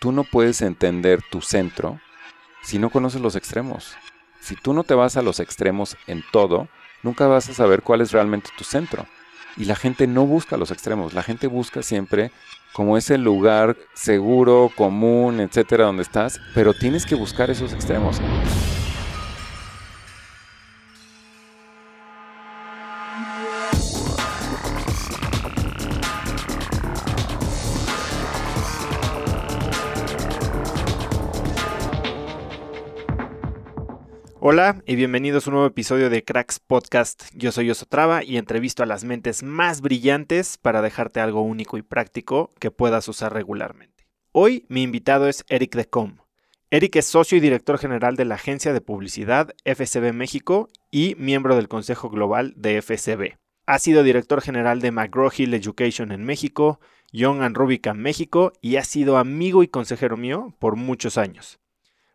tú no puedes entender tu centro si no conoces los extremos. Si tú no te vas a los extremos en todo, nunca vas a saber cuál es realmente tu centro. Y la gente no busca los extremos, la gente busca siempre como ese lugar seguro, común, etcétera, donde estás, pero tienes que buscar esos extremos. y bienvenidos a un nuevo episodio de Cracks Podcast. Yo soy Osotrava y entrevisto a las mentes más brillantes para dejarte algo único y práctico que puedas usar regularmente. Hoy mi invitado es Eric Decom. Eric es socio y director general de la agencia de publicidad FCB México y miembro del Consejo Global de FCB. Ha sido director general de McGraw-Hill Education en México, Young and en México y ha sido amigo y consejero mío por muchos años.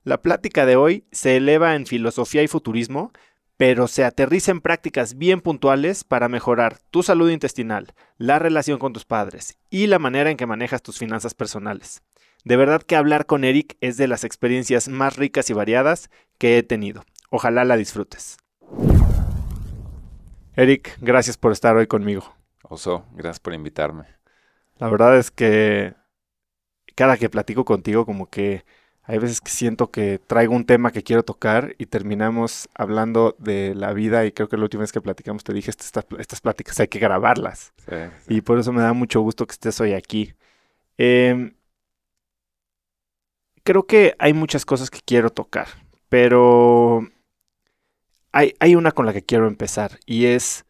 La plática de hoy se eleva en filosofía y futurismo, pero se aterriza en prácticas bien puntuales para mejorar tu salud intestinal, la relación con tus padres y la manera en que manejas tus finanzas personales. De verdad que hablar con Eric es de las experiencias más ricas y variadas que he tenido. Ojalá la disfrutes. Eric, gracias por estar hoy conmigo. Oso, gracias por invitarme. La verdad es que cada que platico contigo como que hay veces que siento que traigo un tema que quiero tocar y terminamos hablando de la vida y creo que la última vez que platicamos te dije, este, estas, estas pláticas hay que grabarlas. Y por eso me da mucho gusto que estés hoy aquí. Em, creo que hay muchas cosas que quiero tocar, pero hay, una con la que quiero empezar y es,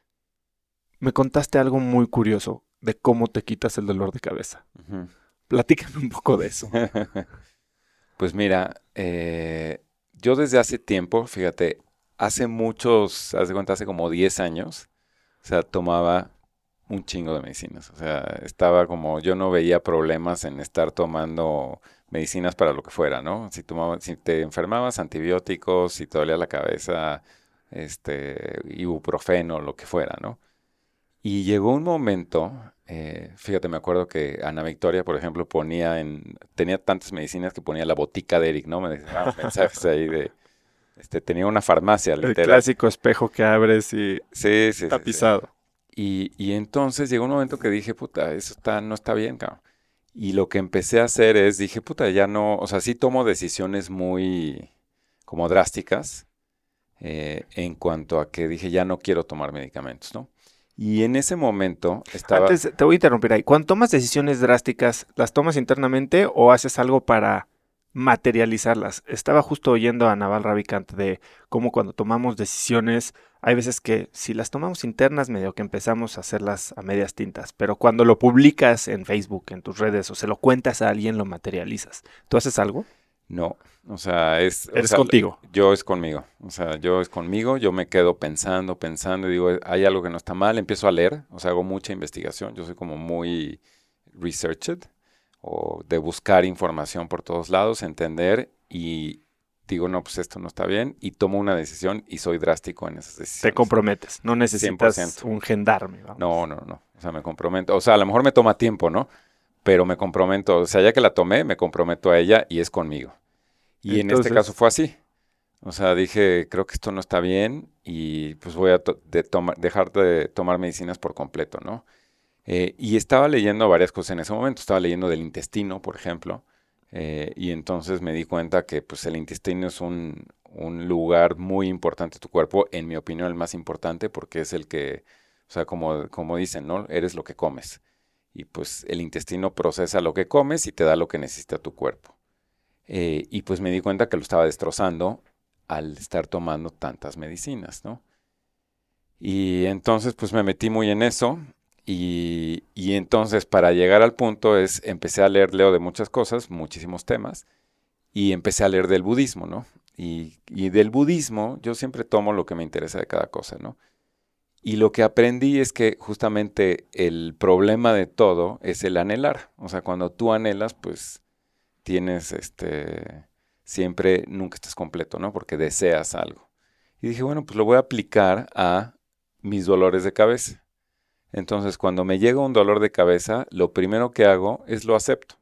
me contaste algo muy curioso de cómo te quitas el dolor de cabeza. Platícame un poco de eso. Pues mira, eh, yo desde hace tiempo, fíjate, hace muchos, hace cuenta, hace como 10 años, o sea, tomaba un chingo de medicinas. O sea, estaba como, yo no veía problemas en estar tomando medicinas para lo que fuera, ¿no? Si, tomaba, si te enfermabas, antibióticos, si te dolía la cabeza, este, ibuprofeno, lo que fuera, ¿no? Y llegó un momento eh, fíjate, me acuerdo que Ana Victoria, por ejemplo, ponía en. tenía tantas medicinas que ponía la botica de Eric, ¿no? Me dejaban mensajes ahí de. Este, tenía una farmacia, literal. El clásico espejo que abres y tapizado. Y, entonces llegó un momento que dije, puta, eso está, no está bien, cabrón. Y lo que empecé a hacer es, dije, puta, ya no, o sea, sí tomo decisiones muy como drásticas eh, en cuanto a que dije, ya no quiero tomar medicamentos, ¿no? Y en ese momento estaba... Antes, te voy a interrumpir ahí. Cuando tomas decisiones drásticas, ¿las tomas internamente o haces algo para materializarlas? Estaba justo oyendo a Naval Ravikant de cómo cuando tomamos decisiones, hay veces que si las tomamos internas, medio que empezamos a hacerlas a medias tintas. Pero cuando lo publicas en Facebook, en tus redes, o se lo cuentas a alguien, lo materializas. ¿Tú haces algo? No, o sea, es... Eres contigo. Yo es conmigo, o sea, yo es conmigo, yo me quedo pensando, pensando y digo, hay algo que no está mal, empiezo a leer, o sea, hago mucha investigación, yo soy como muy researched o de buscar información por todos lados, entender y digo, no, pues esto no está bien y tomo una decisión y soy drástico en esas decisiones. Te comprometes, no necesitas un gendarme. No, no, no, o sea, me comprometo, o sea, a lo mejor me toma tiempo, ¿no? pero me comprometo, o sea, ya que la tomé, me comprometo a ella y es conmigo. Y en este caso fue así. O sea, dije, creo que esto no está bien y pues voy a de dejar de tomar medicinas por completo, ¿no? Eh, y estaba leyendo varias cosas en ese momento. Estaba leyendo del intestino, por ejemplo. Eh, y entonces me di cuenta que pues, el intestino es un, lugar muy importante de tu cuerpo, en mi opinión el más importante, porque es el que, o sea, como dicen, ¿no? Eres lo que comes y pues el intestino procesa lo que comes y te da lo que necesita tu cuerpo. Eh, y pues me di cuenta que lo estaba destrozando al estar tomando tantas medicinas, ¿no? Y entonces pues me metí muy en eso y, y, entonces para llegar al punto es, empecé a leer, leo de muchas cosas, muchísimos temas, y empecé a leer del budismo, ¿no? y del budismo yo siempre tomo lo que me interesa de cada cosa, ¿no? Y lo que aprendí es que justamente el problema de todo es el anhelar. O sea, cuando tú anhelas, pues tienes este siempre nunca estás completo, ¿no? Porque deseas algo. Y dije, bueno, pues lo voy a aplicar a mis dolores de cabeza. Entonces, cuando me llega un dolor de cabeza, lo primero que hago es lo acepto.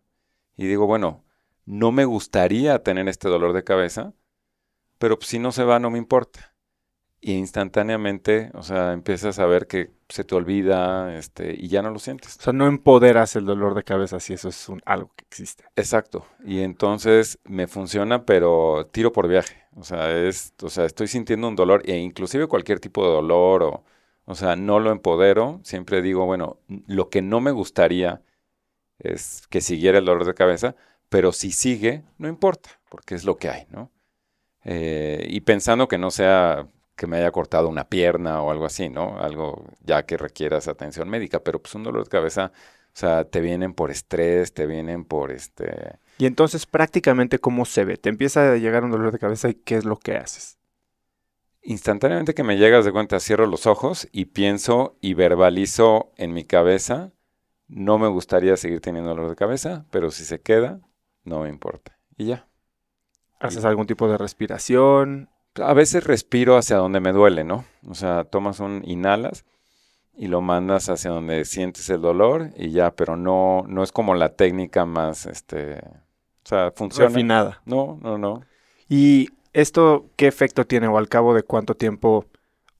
Y digo, bueno, no me gustaría tener este dolor de cabeza, pero pues, si no se va, no me importa y instantáneamente, o sea, empiezas a ver que se te olvida este, y ya no lo sientes. O sea, no empoderas el dolor de cabeza si eso es algo que existe. Exacto. Y entonces me funciona, pero tiro por viaje. O sea, es, o sea, estoy sintiendo un dolor, e inclusive cualquier tipo de dolor, o, o sea, no lo empodero. Siempre digo, bueno, lo que no me gustaría es que siguiera el dolor de cabeza, pero si sigue, no importa, porque es lo que hay, ¿no? Eh, y pensando que no sea que me haya cortado una pierna o algo así, ¿no? Algo ya que requieras atención médica, pero pues un dolor de cabeza, o sea, te vienen por estrés, te vienen por este... Y entonces prácticamente cómo se ve, te empieza a llegar un dolor de cabeza y qué es lo que haces. Instantáneamente que me llegas de cuenta, cierro los ojos y pienso y verbalizo en mi cabeza, no me gustaría seguir teniendo dolor de cabeza, pero si se queda, no me importa. Y ya. ¿Haces algún tipo de respiración? a veces respiro hacia donde me duele, ¿no? O sea, tomas un, inhalas y lo mandas hacia donde sientes el dolor y ya, pero no, no es como la técnica más, este, o sea, funciona. Refinada. No, no, no. ¿Y esto qué efecto tiene o al cabo de cuánto tiempo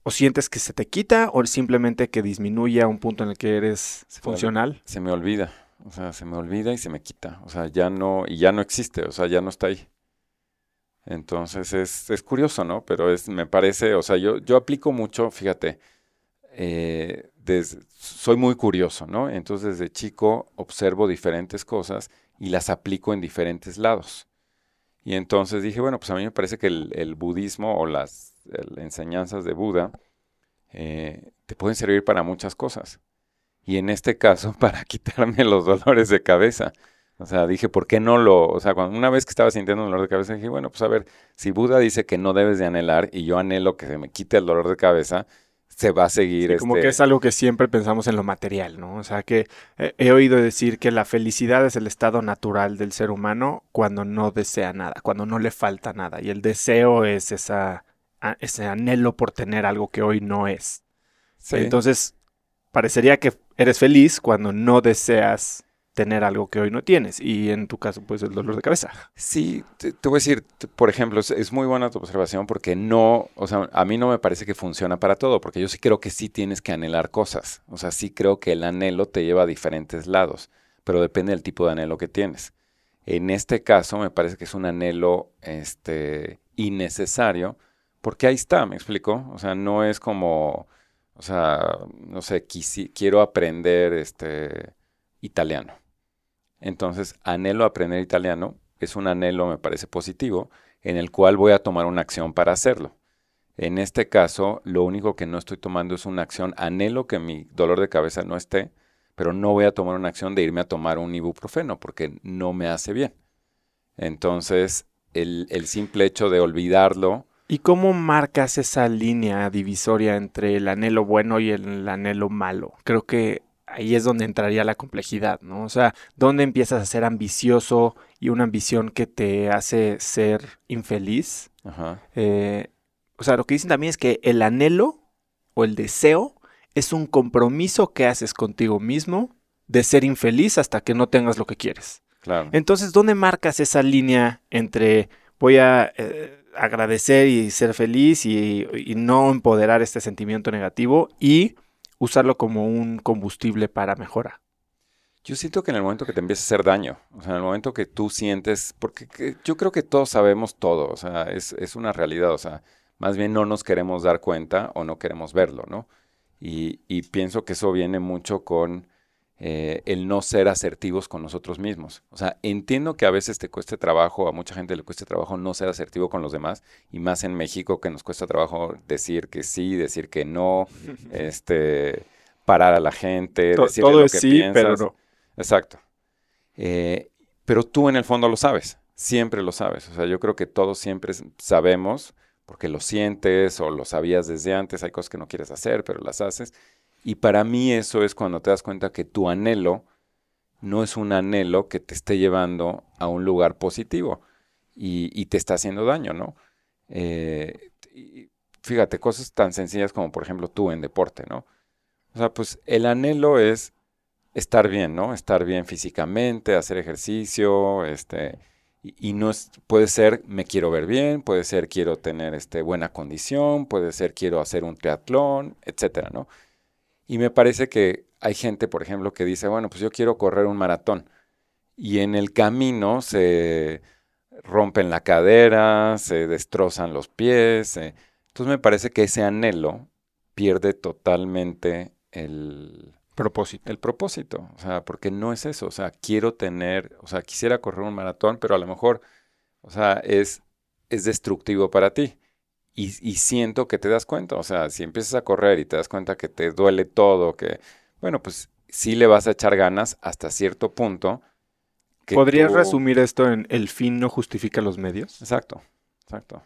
o sientes que se te quita o simplemente que disminuye a un punto en el que eres funcional? se me olvida, o sea, se me olvida y se me quita, o sea, ya no, y ya no existe, o sea, ya no está ahí. Entonces es, es curioso, ¿no? Pero es, me parece, o sea, yo, aplico mucho, fíjate, eh, soy muy curioso, ¿no? Entonces desde chico observo diferentes cosas y las aplico en diferentes lados. Y entonces dije, bueno, pues a mí me parece que el, budismo o las enseñanzas de Buda eh, te pueden servir para muchas cosas. Y en este caso, para quitarme los dolores de cabeza. O sea, dije, ¿por qué no lo? O sea, cuando, una vez que estaba sintiendo dolor de cabeza, dije, bueno, pues a ver, si Buda dice que no debes de anhelar y yo anhelo que se me quite el dolor de cabeza, se va a seguir. Sí, Como que este es algo que siempre pensamos en lo material, ¿no? O sea, que eh, he oído decir que la felicidad es el estado natural del ser humano cuando no desea nada, cuando no le falta nada. Y el deseo es esa, ese anhelo por tener algo que hoy no es. Entonces, parecería que eres feliz cuando no deseas tener algo que hoy no tienes y en tu caso pues el dolor de cabeza. Sí, te, voy a decir, por ejemplo, es, muy buena tu observación porque no, o sea, a mí no me parece que funciona para todo, porque yo sí creo que sí tienes que anhelar cosas, o sea, sí creo que el anhelo te lleva a diferentes lados, pero depende del tipo de anhelo que tienes. En este caso me parece que es un anhelo este, innecesario, porque ahí está, me explico, o sea, no es como, o sea, no sé, quiero aprender este, italiano entonces, anhelo aprender italiano, es un anhelo, me parece positivo, en el cual voy a tomar una acción para hacerlo. En este caso, lo único que no estoy tomando es una acción, anhelo que mi dolor de cabeza no esté, pero no voy a tomar una acción de irme a tomar un ibuprofeno porque no me hace bien. Entonces, el, simple hecho de olvidarlo, ¿Y cómo marcas esa línea divisoria entre el anhelo bueno y el anhelo malo? Creo que ahí es donde entraría la complejidad, ¿no? O sea, ¿dónde empiezas a ser ambicioso y una ambición que te hace ser infeliz? Ajá. Eh, o sea, lo que dicen también es que el anhelo o el deseo es un compromiso que haces contigo mismo de ser infeliz hasta que no tengas lo que quieres. Claro. Entonces, ¿dónde marcas esa línea entre voy a eh, agradecer y ser feliz y, y no empoderar este sentimiento negativo y usarlo como un combustible para mejora. Yo siento que en el momento que te empieza a hacer daño, o sea, en el momento que tú sientes, porque yo creo que todos sabemos todo, o sea, es, una realidad, o sea, más bien no nos queremos dar cuenta o no queremos verlo, ¿no? Y, y pienso que eso viene mucho con eh, el no ser asertivos con nosotros mismos. O sea, entiendo que a veces te cueste trabajo, a mucha gente le cueste trabajo no ser asertivo con los demás, y más en México que nos cuesta trabajo decir que sí, decir que no, este, parar a la gente, decir todo es sí, pero no. Exacto. Eh, pero tú en el fondo lo sabes, siempre lo sabes. O sea, yo creo que todos siempre sabemos, porque lo sientes o lo sabías desde antes, hay cosas que no quieres hacer, pero las haces. Y para mí eso es cuando te das cuenta que tu anhelo no es un anhelo que te esté llevando a un lugar positivo y, te está haciendo daño, ¿no? Eh, fíjate, cosas tan sencillas como por ejemplo tú en deporte, ¿no? O sea, pues el anhelo es estar bien, ¿no? Estar bien físicamente, hacer ejercicio, este, y, no es, puede ser me quiero ver bien, puede ser quiero tener este, buena condición, puede ser quiero hacer un triatlón, etcétera, ¿no? Y me parece que hay gente, por ejemplo, que dice, bueno, pues yo quiero correr un maratón. Y en el camino se rompen la cadera, se destrozan los pies. Entonces me parece que ese anhelo pierde totalmente el propósito. El propósito, o sea, porque no es eso, o sea, quiero tener, o sea, quisiera correr un maratón, pero a lo mejor, o sea, es es destructivo para ti y, siento que te das cuenta, o sea, si empiezas a correr y te das cuenta que te duele todo, que, bueno, pues sí le vas a echar ganas hasta cierto punto. ¿Podrías resumir esto en el fin no justifica los medios? Exacto, exacto.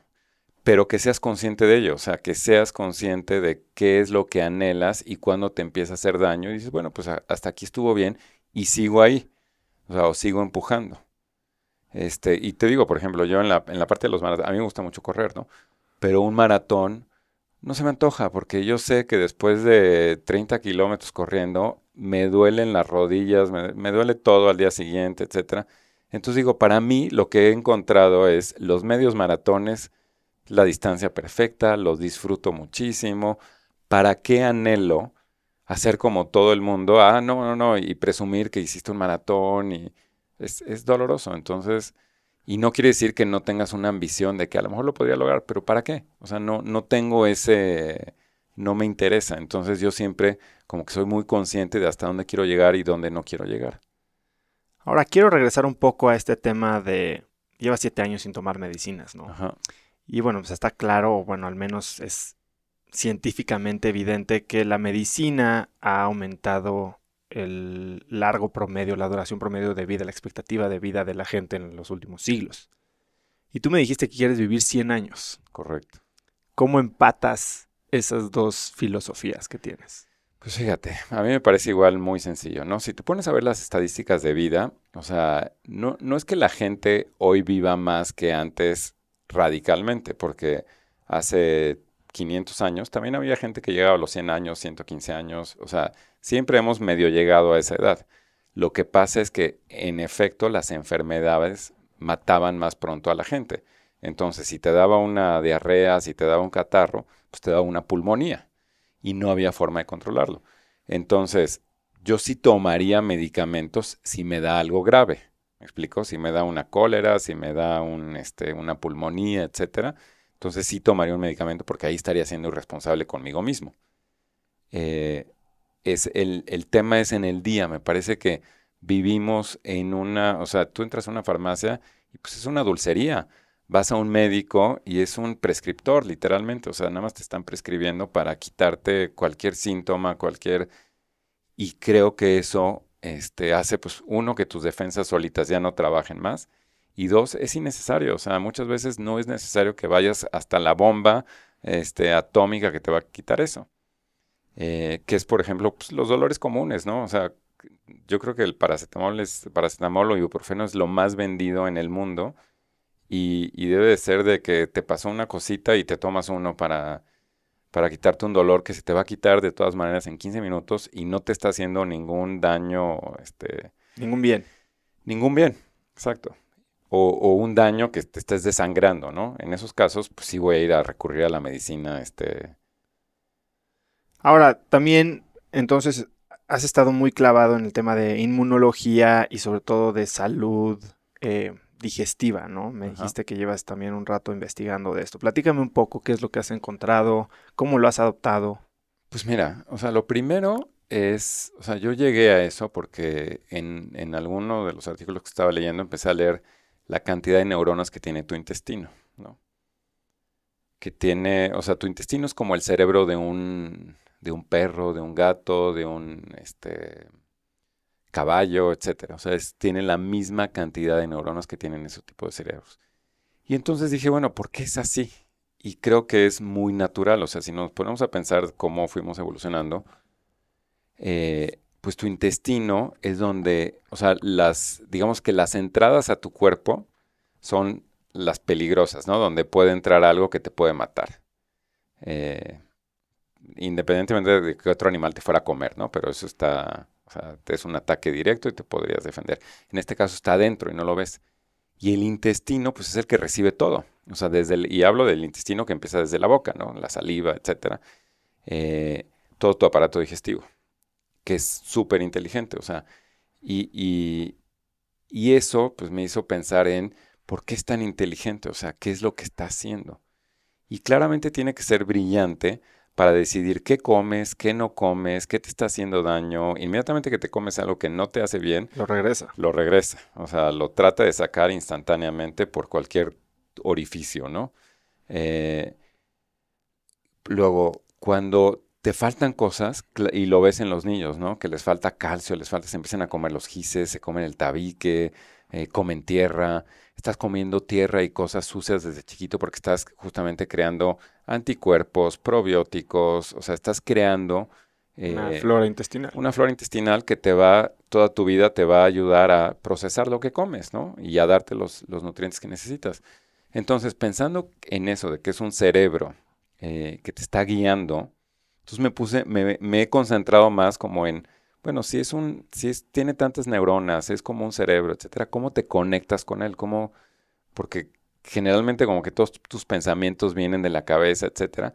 Pero que seas consciente de ello, o sea, que seas consciente de qué es lo que anhelas y cuándo te empieza a hacer daño y dices, bueno, pues hasta aquí estuvo bien y sigo ahí, o sea, o sigo empujando. Este, y te digo, por ejemplo, yo en la, en la parte de los maratones, a mí me gusta mucho correr, ¿no? pero un maratón no se me antoja porque yo sé que después de 30 kilómetros corriendo me duelen las rodillas, me, duele todo al día siguiente, etc. Entonces digo, para mí lo que he encontrado es los medios maratones, la distancia perfecta, los disfruto muchísimo. ¿Para qué anhelo hacer como todo el mundo? Ah, no, no, no, y presumir que hiciste un maratón y es doloroso. Entonces y no quiere decir que no tengas una ambición de que a lo mejor lo podría lograr, pero ¿para qué? O sea, no, no tengo ese, no me interesa. Entonces yo siempre como que soy muy consciente de hasta dónde quiero llegar y dónde no quiero llegar. Ahora quiero regresar un poco a este tema de, lleva siete años sin tomar medicinas, ¿no? Ajá. Y bueno, pues está claro, bueno, al menos es científicamente evidente que la medicina ha aumentado el largo promedio, la duración promedio de vida, la expectativa de vida de la gente en los últimos siglos. Y tú me dijiste que quieres vivir 100 años. Correcto. ¿Cómo empatas esas dos filosofías que tienes? Pues fíjate, a mí me parece igual muy sencillo, ¿no? Si te pones a ver las estadísticas de vida, o sea, no, no es que la gente hoy viva más que antes radicalmente, porque hace 500 años, también había gente que llegaba a los 100 años, 115 años, o sea, siempre hemos medio llegado a esa edad. Lo que pasa es que, en efecto, las enfermedades mataban más pronto a la gente. Entonces, si te daba una diarrea, si te daba un catarro, pues te daba una pulmonía y no había forma de controlarlo. Entonces, yo sí tomaría medicamentos si me da algo grave. ¿Me explico? Si me da una cólera, si me da este, una pulmonía, etcétera entonces sí tomaría un medicamento porque ahí estaría siendo irresponsable conmigo mismo. Eh, el, el, tema es en el día. Me parece que vivimos en una, o sea, tú entras a una farmacia y pues es una dulcería. Vas a un médico y es un prescriptor, literalmente. O sea, nada más te están prescribiendo para quitarte cualquier síntoma, cualquier... Y creo que eso este, hace, pues, uno, que tus defensas solitas ya no trabajen más y dos, es innecesario. O sea, muchas veces no es necesario que vayas hasta la bomba este, atómica que te va a quitar eso. Eh, que es, por ejemplo, pues, los dolores comunes, ¿no? O sea, yo creo que el paracetamol, es, paracetamol o ibuprofeno es lo más vendido en el mundo. Y, debe de ser de que te pasó una cosita y te tomas uno para, para quitarte un dolor que se te va a quitar de todas maneras en 15 minutos y no te está haciendo ningún daño. Este, ningún bien. Ningún bien, exacto o, un daño que te estés desangrando, ¿no? En esos casos, pues sí voy a ir a recurrir a la medicina, este... Ahora, también, entonces, has estado muy clavado en el tema de inmunología y sobre todo de salud eh, digestiva, ¿no? Me dijiste que llevas también un rato investigando de esto. Platícame un poco qué es lo que has encontrado, cómo lo has adoptado. Pues mira, o sea, lo primero es, o sea, yo llegué a eso porque en, en alguno de los artículos que estaba leyendo empecé a leer la cantidad de neuronas que tiene tu intestino, ¿no? Que tiene, o sea, tu intestino es como el cerebro de un, de un perro, de un gato, de un este, caballo, etc. O sea, tiene la misma cantidad de neuronas que tienen ese tipo de cerebros. Y entonces dije, bueno, ¿por qué es así? Y creo que es muy natural, o sea, si nos ponemos a pensar cómo fuimos evolucionando, eh, pues tu intestino es donde, o sea, las, digamos que las entradas a tu cuerpo son las peligrosas, ¿no? Donde puede entrar algo que te puede matar. Eh, independientemente de que otro animal te fuera a comer, ¿no? Pero eso está, o sea, es un ataque directo y te podrías defender. En este caso está adentro y no lo ves. Y el intestino, pues es el que recibe todo. O sea, desde el, y hablo del intestino que empieza desde la boca, ¿no? La saliva, etcétera. Eh, todo tu aparato digestivo que es súper inteligente, o sea, y, y, eso pues me hizo pensar en por qué es tan inteligente, o sea, qué es lo que está haciendo. Y claramente tiene que ser brillante para decidir qué comes, qué no comes, qué te está haciendo daño. Inmediatamente que te comes algo que no te hace bien, lo regresa. Lo regresa, o sea, lo trata de sacar instantáneamente por cualquier orificio, ¿no? Eh, luego, cuando te faltan cosas y lo ves en los niños, ¿no? Que les falta calcio, les falta, se empiezan a comer los gises, se comen el tabique, eh, comen tierra, estás comiendo tierra y cosas sucias desde chiquito porque estás justamente creando anticuerpos, probióticos, o sea, estás creando... Eh, una flora intestinal. Una flora intestinal que te va, toda tu vida te va a ayudar a procesar lo que comes, ¿no? Y a darte los, nutrientes que necesitas. Entonces, pensando en eso, de que es un cerebro eh, que te está guiando, entonces me puse, me, he concentrado más como en, bueno, si es un, si es, tiene tantas neuronas, es como un cerebro, etcétera, ¿cómo te conectas con él? ¿Cómo? Porque generalmente como que todos tus pensamientos vienen de la cabeza, etcétera.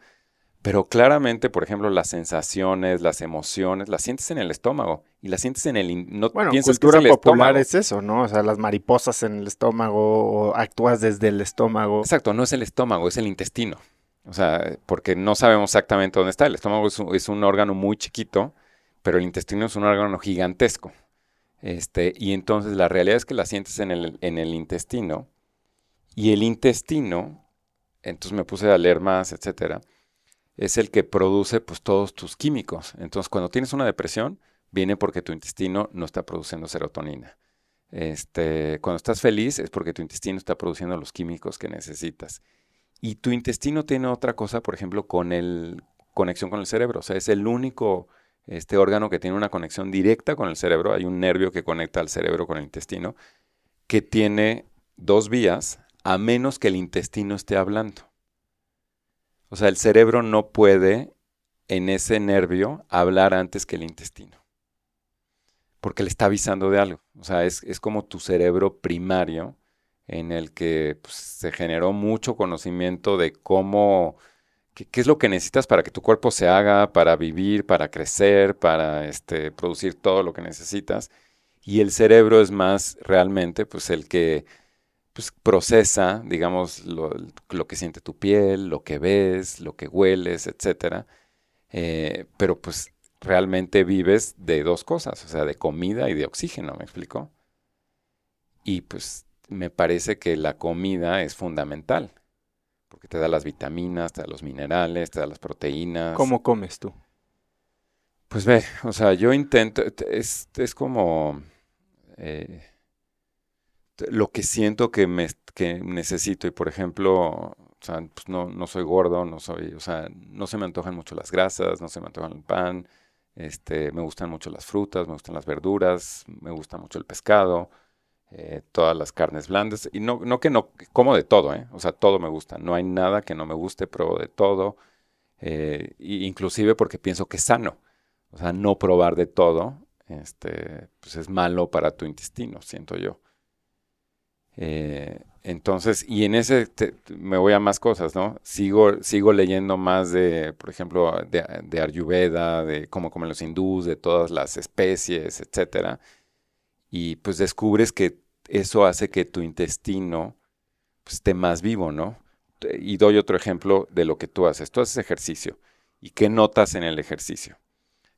Pero claramente, por ejemplo, las sensaciones, las emociones, las sientes en el estómago y las sientes en el... No bueno, cultura es popular es eso, ¿no? O sea, las mariposas en el estómago o actúas desde el estómago. Exacto, no es el estómago, es el intestino. O sea, porque no sabemos exactamente dónde está. El estómago es un, órgano muy chiquito, pero el intestino es un órgano gigantesco. Este, y entonces la realidad es que la sientes en el, intestino. Y el intestino, entonces me puse a leer más, etcétera, es el que produce pues, todos tus químicos. Entonces, cuando tienes una depresión, viene porque tu intestino no está produciendo serotonina. Este, cuando estás feliz es porque tu intestino está produciendo los químicos que necesitas. Y tu intestino tiene otra cosa, por ejemplo, con el conexión con el cerebro. O sea, es el único este órgano que tiene una conexión directa con el cerebro. Hay un nervio que conecta al cerebro con el intestino que tiene dos vías a menos que el intestino esté hablando. O sea, el cerebro no puede en ese nervio hablar antes que el intestino. Porque le está avisando de algo. O sea, es, es como tu cerebro primario en el que pues, se generó mucho conocimiento de cómo, qué, es lo que necesitas para que tu cuerpo se haga, para vivir, para crecer, para este, producir todo lo que necesitas. Y el cerebro es más realmente pues, el que pues, procesa, digamos, lo, que siente tu piel, lo que ves, lo que hueles, etc. Eh, pero pues realmente vives de dos cosas, o sea, de comida y de oxígeno, ¿me explico? Y pues me parece que la comida es fundamental, porque te da las vitaminas, te da los minerales, te da las proteínas. ¿Cómo comes tú? Pues ve, o sea, yo intento, es, es como eh, lo que siento que, me, que necesito y por ejemplo, o sea, pues no, no, soy gordo, no soy, o sea, no se me antojan mucho las grasas, no se me antojan el pan, este, me gustan mucho las frutas, me gustan las verduras, me gusta mucho el pescado, eh, todas las carnes blandas. Y no, no que no, como de todo, ¿eh? O sea, todo me gusta. No hay nada que no me guste, pruebo de todo. Eh, inclusive porque pienso que es sano. O sea, no probar de todo, este, pues es malo para tu intestino, siento yo. entonces, y en ese me voy a más cosas, ¿no? Sigo, sigo leyendo más de, por ejemplo, de, de de cómo comen los hindús, de todas las especies, etcétera. Y pues descubres que eso hace que tu intestino pues, esté más vivo, ¿no? Y doy otro ejemplo de lo que tú haces. Tú haces ejercicio. ¿Y qué notas en el ejercicio?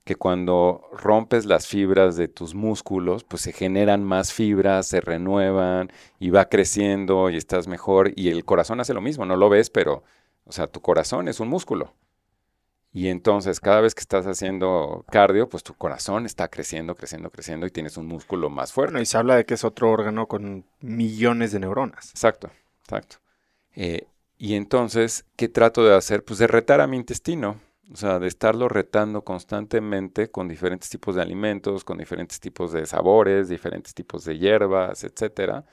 Que cuando rompes las fibras de tus músculos, pues se generan más fibras, se renuevan y va creciendo y estás mejor. Y el corazón hace lo mismo, no lo ves, pero, o sea, tu corazón es un músculo. Y entonces cada vez que estás haciendo cardio, pues tu corazón está creciendo, creciendo, creciendo y tienes un músculo más fuerte. y se habla de que es otro órgano con millones de neuronas. Exacto, exacto. Eh, y entonces, ¿qué trato de hacer? Pues de retar a mi intestino. O sea, de estarlo retando constantemente con diferentes tipos de alimentos, con diferentes tipos de sabores, diferentes tipos de hierbas, etcétera.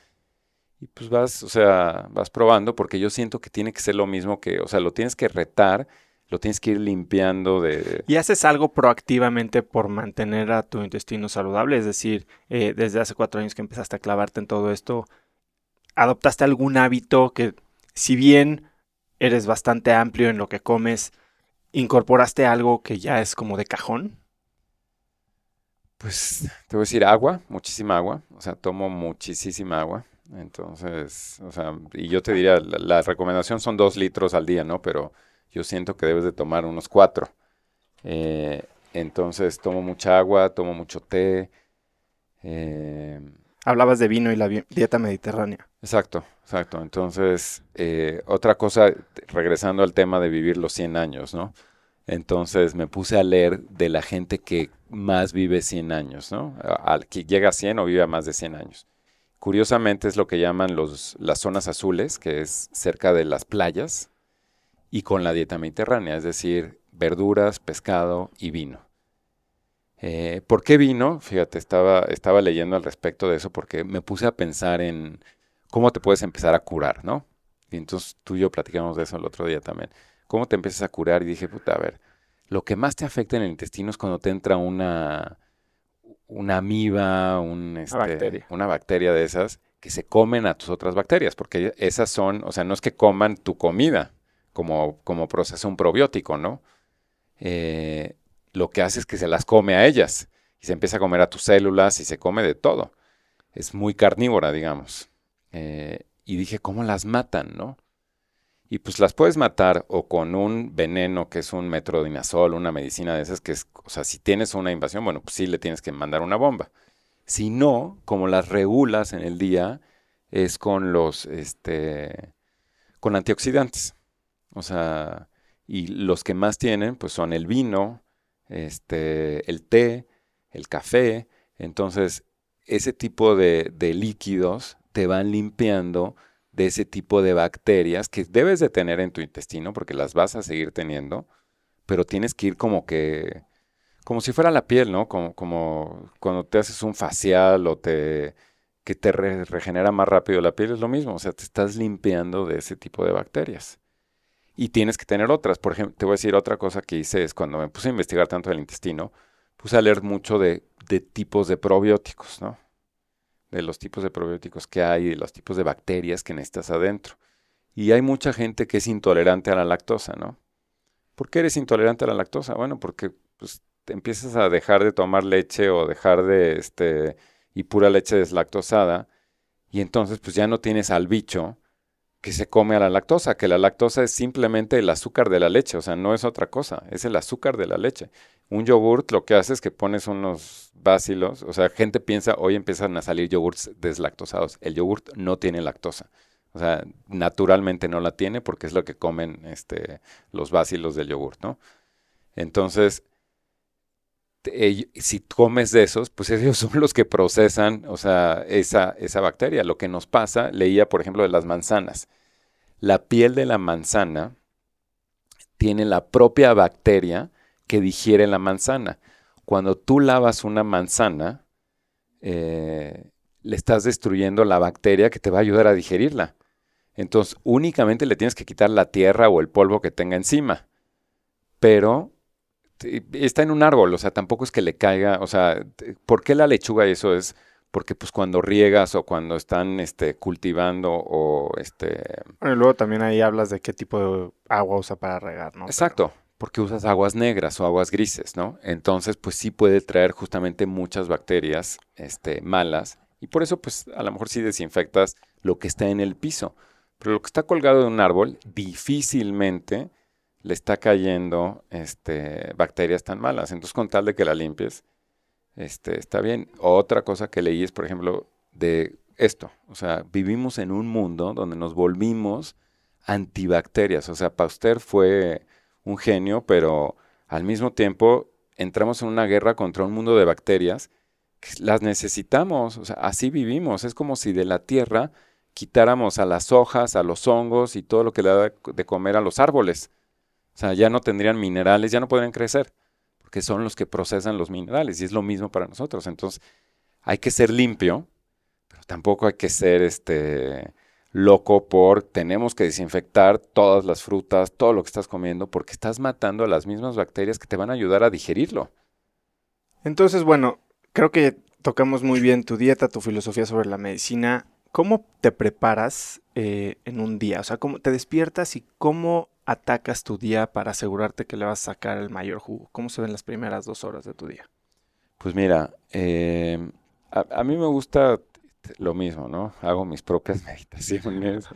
Y pues vas, o sea, vas probando porque yo siento que tiene que ser lo mismo que, o sea, lo tienes que retar lo tienes que ir limpiando de... ¿Y haces algo proactivamente por mantener a tu intestino saludable? Es decir, eh, desde hace cuatro años que empezaste a clavarte en todo esto, ¿adoptaste algún hábito que, si bien eres bastante amplio en lo que comes, incorporaste algo que ya es como de cajón? Pues te voy a decir agua, muchísima agua, o sea, tomo muchísima agua. Entonces, o sea, y yo te diría, la recomendación son dos litros al día, ¿no? Pero yo siento que debes de tomar unos cuatro. Eh, entonces tomo mucha agua, tomo mucho té. Eh, Hablabas de vino y la dieta mediterránea. Exacto, exacto. Entonces, eh, otra cosa, regresando al tema de vivir los 100 años, ¿no? Entonces me puse a leer de la gente que más vive 100 años, ¿no? Al que llega a 100 o vive a más de 100 años. Curiosamente es lo que llaman los, las zonas azules, que es cerca de las playas, y con la dieta mediterránea, es decir, verduras, pescado y vino. Eh, ¿Por qué vino? Fíjate, estaba, estaba leyendo al respecto de eso porque me puse a pensar en cómo te puedes empezar a curar, ¿no? Y entonces tú y yo platicamos de eso el otro día también. ¿Cómo te empiezas a curar? Y dije, puta, a ver, lo que más te afecta en el intestino es cuando te entra una, una amiba, este, bacteria. una bacteria de esas que se comen a tus otras bacterias, porque esas son, o sea, no es que coman tu comida, como, como procesa un probiótico, ¿no? Eh, lo que hace es que se las come a ellas y se empieza a comer a tus células y se come de todo. Es muy carnívora, digamos. Eh, y dije, ¿cómo las matan, no? Y pues las puedes matar o con un veneno que es un metrodinazol, una medicina de esas que es, o sea, si tienes una invasión, bueno, pues sí le tienes que mandar una bomba. Si no, como las regulas en el día, es con los, este, con antioxidantes. O sea, y los que más tienen, pues son el vino, este, el té, el café. Entonces, ese tipo de, de líquidos te van limpiando de ese tipo de bacterias que debes de tener en tu intestino porque las vas a seguir teniendo, pero tienes que ir como que, como si fuera la piel, ¿no? Como, como cuando te haces un facial o te, que te regenera más rápido la piel, es lo mismo, o sea, te estás limpiando de ese tipo de bacterias y tienes que tener otras. Por ejemplo, te voy a decir otra cosa que hice es cuando me puse a investigar tanto el intestino, puse a leer mucho de, tipos de probióticos, ¿no? De los tipos de probióticos que hay, de los tipos de bacterias que necesitas adentro. Y hay mucha gente que es intolerante a la lactosa, ¿no? ¿Por qué eres intolerante a la lactosa? Bueno, porque pues, empiezas a dejar de tomar leche o dejar de, este, y pura leche deslactosada, y entonces pues ya no tienes al bicho que se come a la lactosa, que la lactosa es simplemente el azúcar de la leche, o sea, no es otra cosa, es el azúcar de la leche. Un yogurt lo que hace es que pones unos básilos, o sea, gente piensa, hoy empiezan a salir yogurts deslactosados, el yogurt no tiene lactosa. O sea, naturalmente no la tiene porque es lo que comen este, los básilos del yogurt, ¿no? Entonces, si comes de esos, pues ellos son los que procesan, o sea, esa, bacteria. Lo que nos pasa, leía, por ejemplo, de las manzanas. La piel de la manzana tiene la propia bacteria que digiere la manzana. Cuando tú lavas una manzana, eh, le estás destruyendo la bacteria que te va a ayudar a digerirla. Entonces, únicamente le tienes que quitar la tierra o el polvo que tenga encima. Pero está en un árbol, o sea, tampoco es que le caiga, o sea, ¿por qué la lechuga Y eso es? Porque pues cuando riegas o cuando están este, cultivando o este... Bueno, y luego también ahí hablas de qué tipo de agua usa para regar, ¿no? Exacto, porque usas aguas negras o aguas grises, ¿no? Entonces pues sí puede traer justamente muchas bacterias este, malas y por eso pues a lo mejor sí desinfectas lo que está en el piso, pero lo que está colgado de un árbol difícilmente le está cayendo este, bacterias tan malas. Entonces, con tal de que la limpies, este, está bien. Otra cosa que leí es, por ejemplo, de esto. O sea, vivimos en un mundo donde nos volvimos antibacterias. O sea, Pasteur fue un genio, pero al mismo tiempo entramos en una guerra contra un mundo de bacterias. Que las necesitamos, o sea, así vivimos. Es como si de la tierra quitáramos a las hojas, a los hongos y todo lo que le da de comer a los árboles. O sea, ya no tendrían minerales, ya no podrían crecer, porque son los que procesan los minerales y es lo mismo para nosotros. Entonces, hay que ser limpio, pero tampoco hay que ser este loco por tenemos que desinfectar todas las frutas, todo lo que estás comiendo, porque estás matando a las mismas bacterias que te van a ayudar a digerirlo. Entonces, bueno, creo que tocamos muy bien tu dieta, tu filosofía sobre la medicina. ¿Cómo te preparas eh, en un día? O sea, ¿cómo te despiertas y cómo atacas tu día para asegurarte que le vas a sacar el mayor jugo? ¿Cómo se ven las primeras dos horas de tu día? Pues mira, em, a, mí me gusta lo mismo, ¿no? Hago mis propias meditaciones.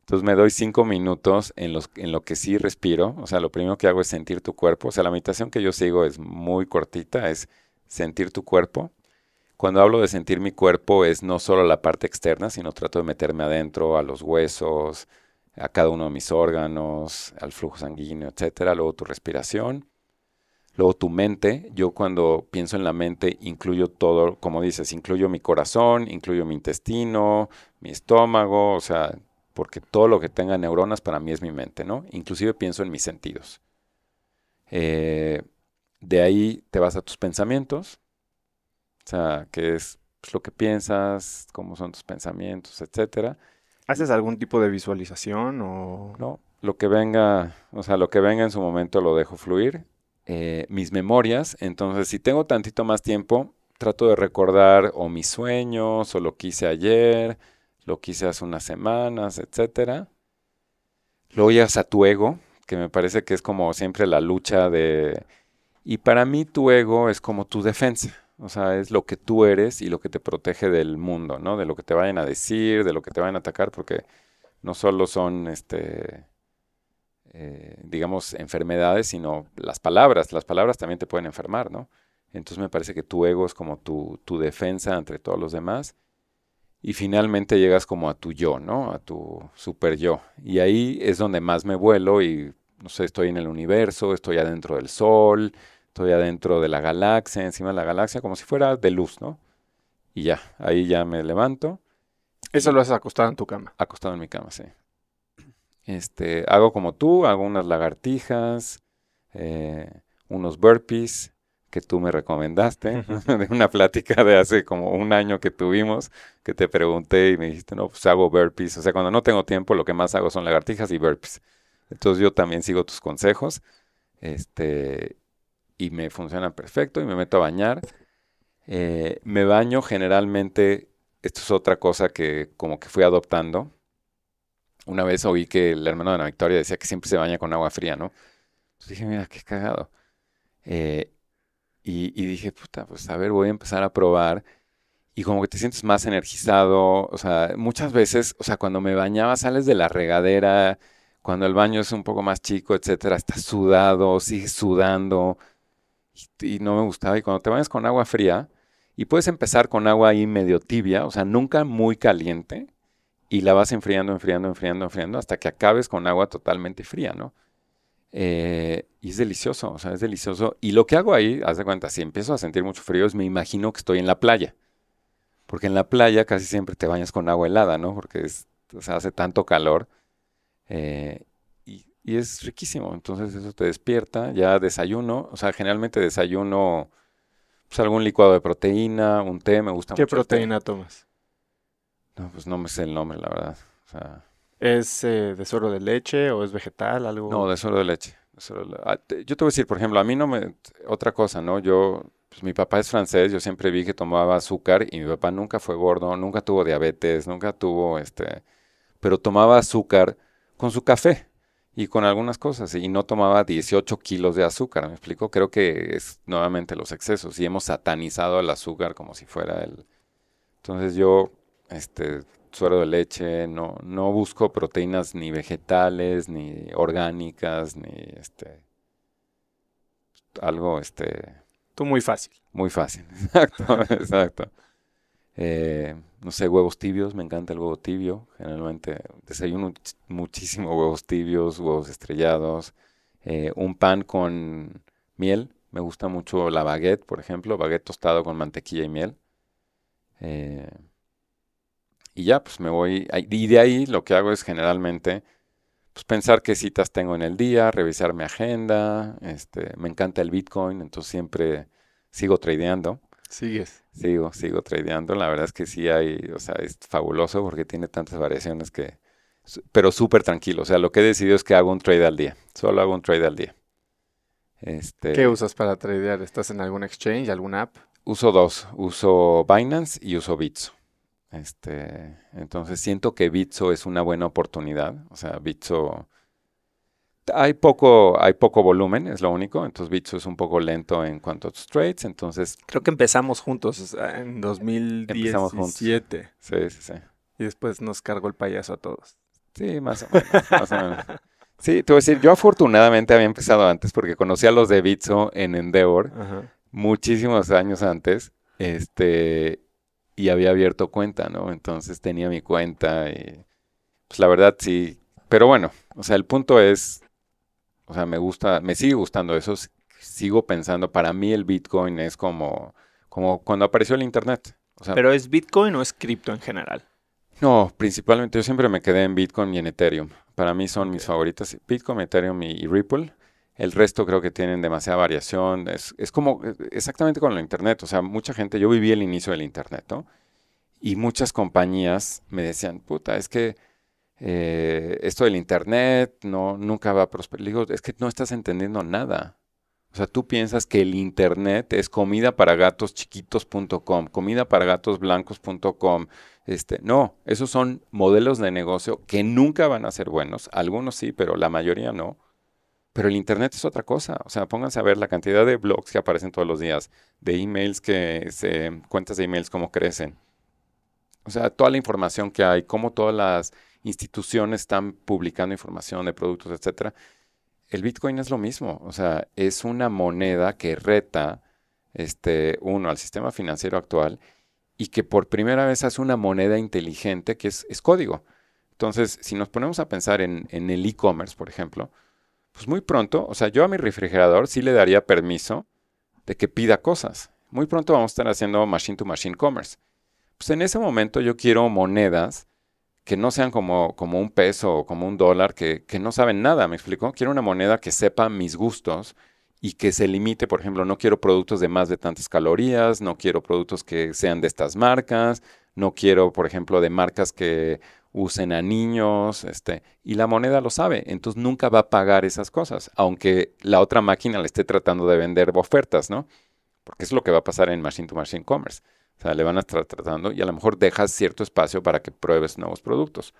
Entonces me doy cinco minutos en, los, en lo que sí respiro. O sea, lo primero que hago es sentir tu cuerpo. O sea, la meditación que yo sigo es muy cortita, es sentir tu cuerpo. Cuando hablo de sentir mi cuerpo es no solo la parte externa, sino trato de meterme adentro, a los huesos, a cada uno de mis órganos, al flujo sanguíneo, etcétera. Luego tu respiración, luego tu mente. Yo cuando pienso en la mente incluyo todo, como dices, incluyo mi corazón, incluyo mi intestino, mi estómago, o sea, porque todo lo que tenga neuronas para mí es mi mente, ¿no? Inclusive pienso en mis sentidos. Eh, de ahí te vas a tus pensamientos, o sea, qué es pues, lo que piensas, cómo son tus pensamientos, etcétera. ¿Haces algún tipo de visualización o...? No, lo que venga, o sea, lo que venga en su momento lo dejo fluir. Eh, mis memorias, entonces si tengo tantito más tiempo, trato de recordar o mis sueños, o lo que hice ayer, lo que hice hace unas semanas, etcétera. Lo oyes a tu ego, que me parece que es como siempre la lucha de... Y para mí tu ego es como tu defensa. O sea, es lo que tú eres y lo que te protege del mundo, ¿no? De lo que te vayan a decir, de lo que te vayan a atacar, porque no solo son, este, eh, digamos, enfermedades, sino las palabras. Las palabras también te pueden enfermar, ¿no? Entonces me parece que tu ego es como tu, tu defensa entre todos los demás. Y finalmente llegas como a tu yo, ¿no? A tu super yo. Y ahí es donde más me vuelo y, no sé, estoy en el universo, estoy adentro del sol, estoy adentro de la galaxia, encima de la galaxia, como si fuera de luz, ¿no? Y ya, ahí ya me levanto. Eso lo haces acostado en tu cama. Acostado en mi cama, sí. Este, hago como tú, hago unas lagartijas, eh, unos burpees que tú me recomendaste de una plática de hace como un año que tuvimos, que te pregunté y me dijiste, no, pues hago burpees. O sea, cuando no tengo tiempo, lo que más hago son lagartijas y burpees. Entonces yo también sigo tus consejos. Este, y me funciona perfecto y me meto a bañar. Eh, me baño generalmente, esto es otra cosa que como que fui adoptando. Una vez oí que el hermano de la Victoria decía que siempre se baña con agua fría, ¿no? dije, mira, qué cagado. Eh, y, y, dije, puta, pues a ver, voy a empezar a probar. Y como que te sientes más energizado. O sea, muchas veces, o sea, cuando me bañaba sales de la regadera, cuando el baño es un poco más chico, etcétera, estás sudado, sigues sudando y, no me gustaba. Y cuando te bañas con agua fría, y puedes empezar con agua ahí medio tibia, o sea, nunca muy caliente, y la vas enfriando, enfriando, enfriando, enfriando, hasta que acabes con agua totalmente fría, ¿no? Eh, y es delicioso, o sea, es delicioso. Y lo que hago ahí, haz de cuenta, si empiezo a sentir mucho frío, es me imagino que estoy en la playa. Porque en la playa casi siempre te bañas con agua helada, ¿no? Porque se hace tanto calor. Eh, y es riquísimo. Entonces eso te despierta, ya desayuno, o sea, generalmente desayuno pues algún licuado de proteína, un té, me gusta ¿Qué mucho. ¿Qué proteína tomas? No, pues no me sé el nombre, la verdad. ¿Es eh, de suero de leche o es vegetal, algo? No, de suero de leche. Ah, yo te voy a decir, por ejemplo, a mí no me... Otra cosa, ¿no? Yo, pues, mi papá es francés, yo siempre vi que tomaba azúcar y mi papá nunca fue gordo, nunca tuvo diabetes, nunca tuvo, este... Pero tomaba azúcar con su café y con algunas cosas, y no tomaba 18 kilos de azúcar, ¿me explico? Creo que es nuevamente los excesos, y hemos satanizado el azúcar como si fuera el... Entonces yo, este, suero de leche, no, no busco proteínas ni vegetales, ni orgánicas, ni este... Algo, este... Tú muy fácil. Muy fácil, exacto, exacto. Eh, no sé, huevos tibios, me encanta el huevo tibio. Generalmente desayuno muchísimo huevos tibios, huevos estrellados. Eh, un pan con miel. Me gusta mucho la baguette, por ejemplo, baguette tostado con mantequilla y miel. Eh, y ya, pues me voy. Y de ahí lo que hago es generalmente pues, pensar qué citas tengo en el día, revisar mi agenda. Este, me encanta el Bitcoin, entonces siempre sigo tradeando. Sigues. Sigo, sigo tradeando. La verdad es que sí hay, o sea, es fabuloso porque tiene tantas variaciones que, pero súper tranquilo. O sea, lo que he decidido es que hago un trade al día. Solo hago un trade al día. Este, ¿Qué usas para tradear? ¿Estás en algún exchange, alguna app? Uso dos. Uso Binance y uso Bitso. Este, entonces siento que Bitso es una buena oportunidad. O sea, Bitso hay poco, hay poco volumen, es lo único. Entonces Bitso es un poco lento en cuanto a sus trades. Entonces. Creo que empezamos juntos en en 2017. Sí, sí, sí. Y después nos cargó el payaso a todos. Sí, más o menos. más Sí, te voy a decir, yo afortunadamente había empezado antes porque conocí a los de Bitso en Endeavor muchísimos años antes. Este. Y había abierto cuenta, ¿no? Entonces tenía mi cuenta y. Pues la verdad sí. Pero bueno, o sea, el punto es o sea, me gusta, me sigue gustando eso. Sigo pensando, para mí el Bitcoin es como, como cuando apareció el Internet. ¿Pero es Bitcoin o es cripto en general? No, principalmente yo siempre me quedé en Bitcoin y en Ethereum. Para mí son mis favoritas, Bitcoin, Ethereum y, Ripple. El resto creo que tienen demasiada variación. Es, es, como e, exactamente con el Internet. O sea, mucha gente, yo viví el inicio del Internet, ¿no? Y muchas compañías me decían, puta, es que eh, esto del Internet no, nunca va a prosperar. digo, es que no estás entendiendo nada. O sea, tú piensas que el Internet es comida para gatos chiquitos.com, comida para gatos blancos.com. Este, no, esos son modelos de negocio que nunca van a ser buenos. Algunos sí, pero la mayoría no. Pero el Internet es otra cosa. O sea, pónganse a ver la cantidad de blogs que aparecen todos los días, de emails que cuentas de emails, cómo crecen. O sea, toda la información que hay, cómo todas las instituciones están publicando información de productos, etcétera. El Bitcoin es lo mismo, o sea, es una moneda que reta, este, uno, al sistema financiero actual y que por primera vez hace una moneda inteligente que es, código. Entonces, si nos ponemos a pensar en, en el e-commerce, por ejemplo, pues muy pronto, o sea, yo a mi refrigerador sí le daría permiso de que pida cosas. Muy pronto vamos a estar haciendo machine to machine commerce. Pues en ese momento yo quiero monedas que no sean como, como un peso o como un dólar, que, no saben nada, ¿me explico? Quiero una moneda que sepa mis gustos y que se limite, por ejemplo, no quiero productos de más de tantas calorías, no quiero productos que sean de estas marcas, no quiero, por ejemplo, de marcas que usen a niños, este, y la moneda lo sabe, entonces nunca va a pagar esas cosas, aunque la otra máquina le esté tratando de vender ofertas, ¿no? Porque es lo que va a pasar en Machine to Machine Commerce. O sea, le van a estar tratando y a lo mejor dejas cierto espacio para que pruebes nuevos productos.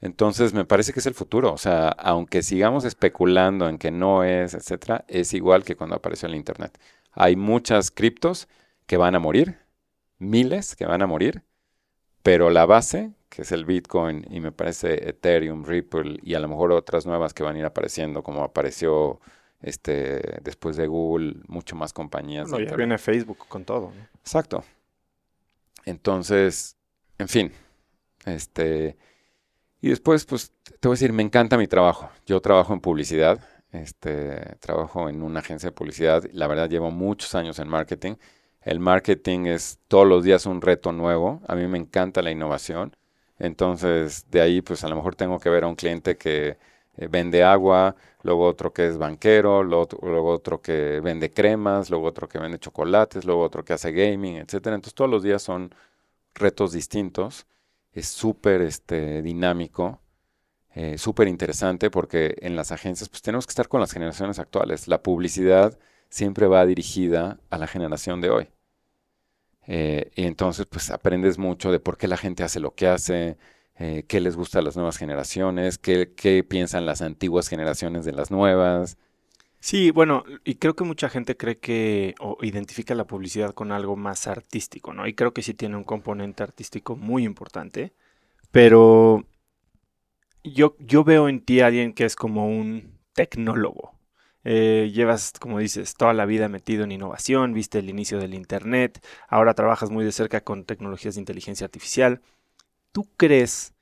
Entonces, me parece que es el futuro. O sea, aunque sigamos especulando en que no es, etcétera, es igual que cuando apareció el Internet. Hay muchas criptos que van a morir, miles que van a morir, pero la base, que es el Bitcoin y me parece Ethereum, Ripple y a lo mejor otras nuevas que van a ir apareciendo, como apareció este, después de Google, mucho más compañías. No, ya viene Facebook con todo. Exacto. Entonces, en fin, este, y después, pues, te voy a decir, me encanta mi trabajo. Yo trabajo en publicidad, este, trabajo en una agencia de publicidad. La verdad, llevo muchos años en marketing. El marketing es todos los días un reto nuevo. A mí me encanta la innovación. Entonces, de ahí, pues, a lo mejor tengo que ver a un cliente que eh, vende agua, luego otro que es banquero, luego, otro que vende cremas, luego otro que vende chocolates, luego otro que hace gaming, etc. Entonces todos los días son retos distintos. Es súper este, dinámico, eh, súper interesante porque en las agencias pues tenemos que estar con las generaciones actuales. La publicidad siempre va dirigida a la generación de hoy. Eh, y entonces pues aprendes mucho de por qué la gente hace lo que hace, eh, qué les gusta a las nuevas generaciones, qué, piensan las antiguas generaciones de las nuevas. Sí, bueno, y creo que mucha gente cree que o identifica la publicidad con algo más artístico, ¿no? Y creo que sí tiene un componente artístico muy importante, pero yo, veo en ti a alguien que es como un tecnólogo. Eh, llevas, como dices, toda la vida metido en innovación, viste el inicio del Internet, ahora trabajas muy de cerca con tecnologías de inteligencia artificial. ¿Tú crees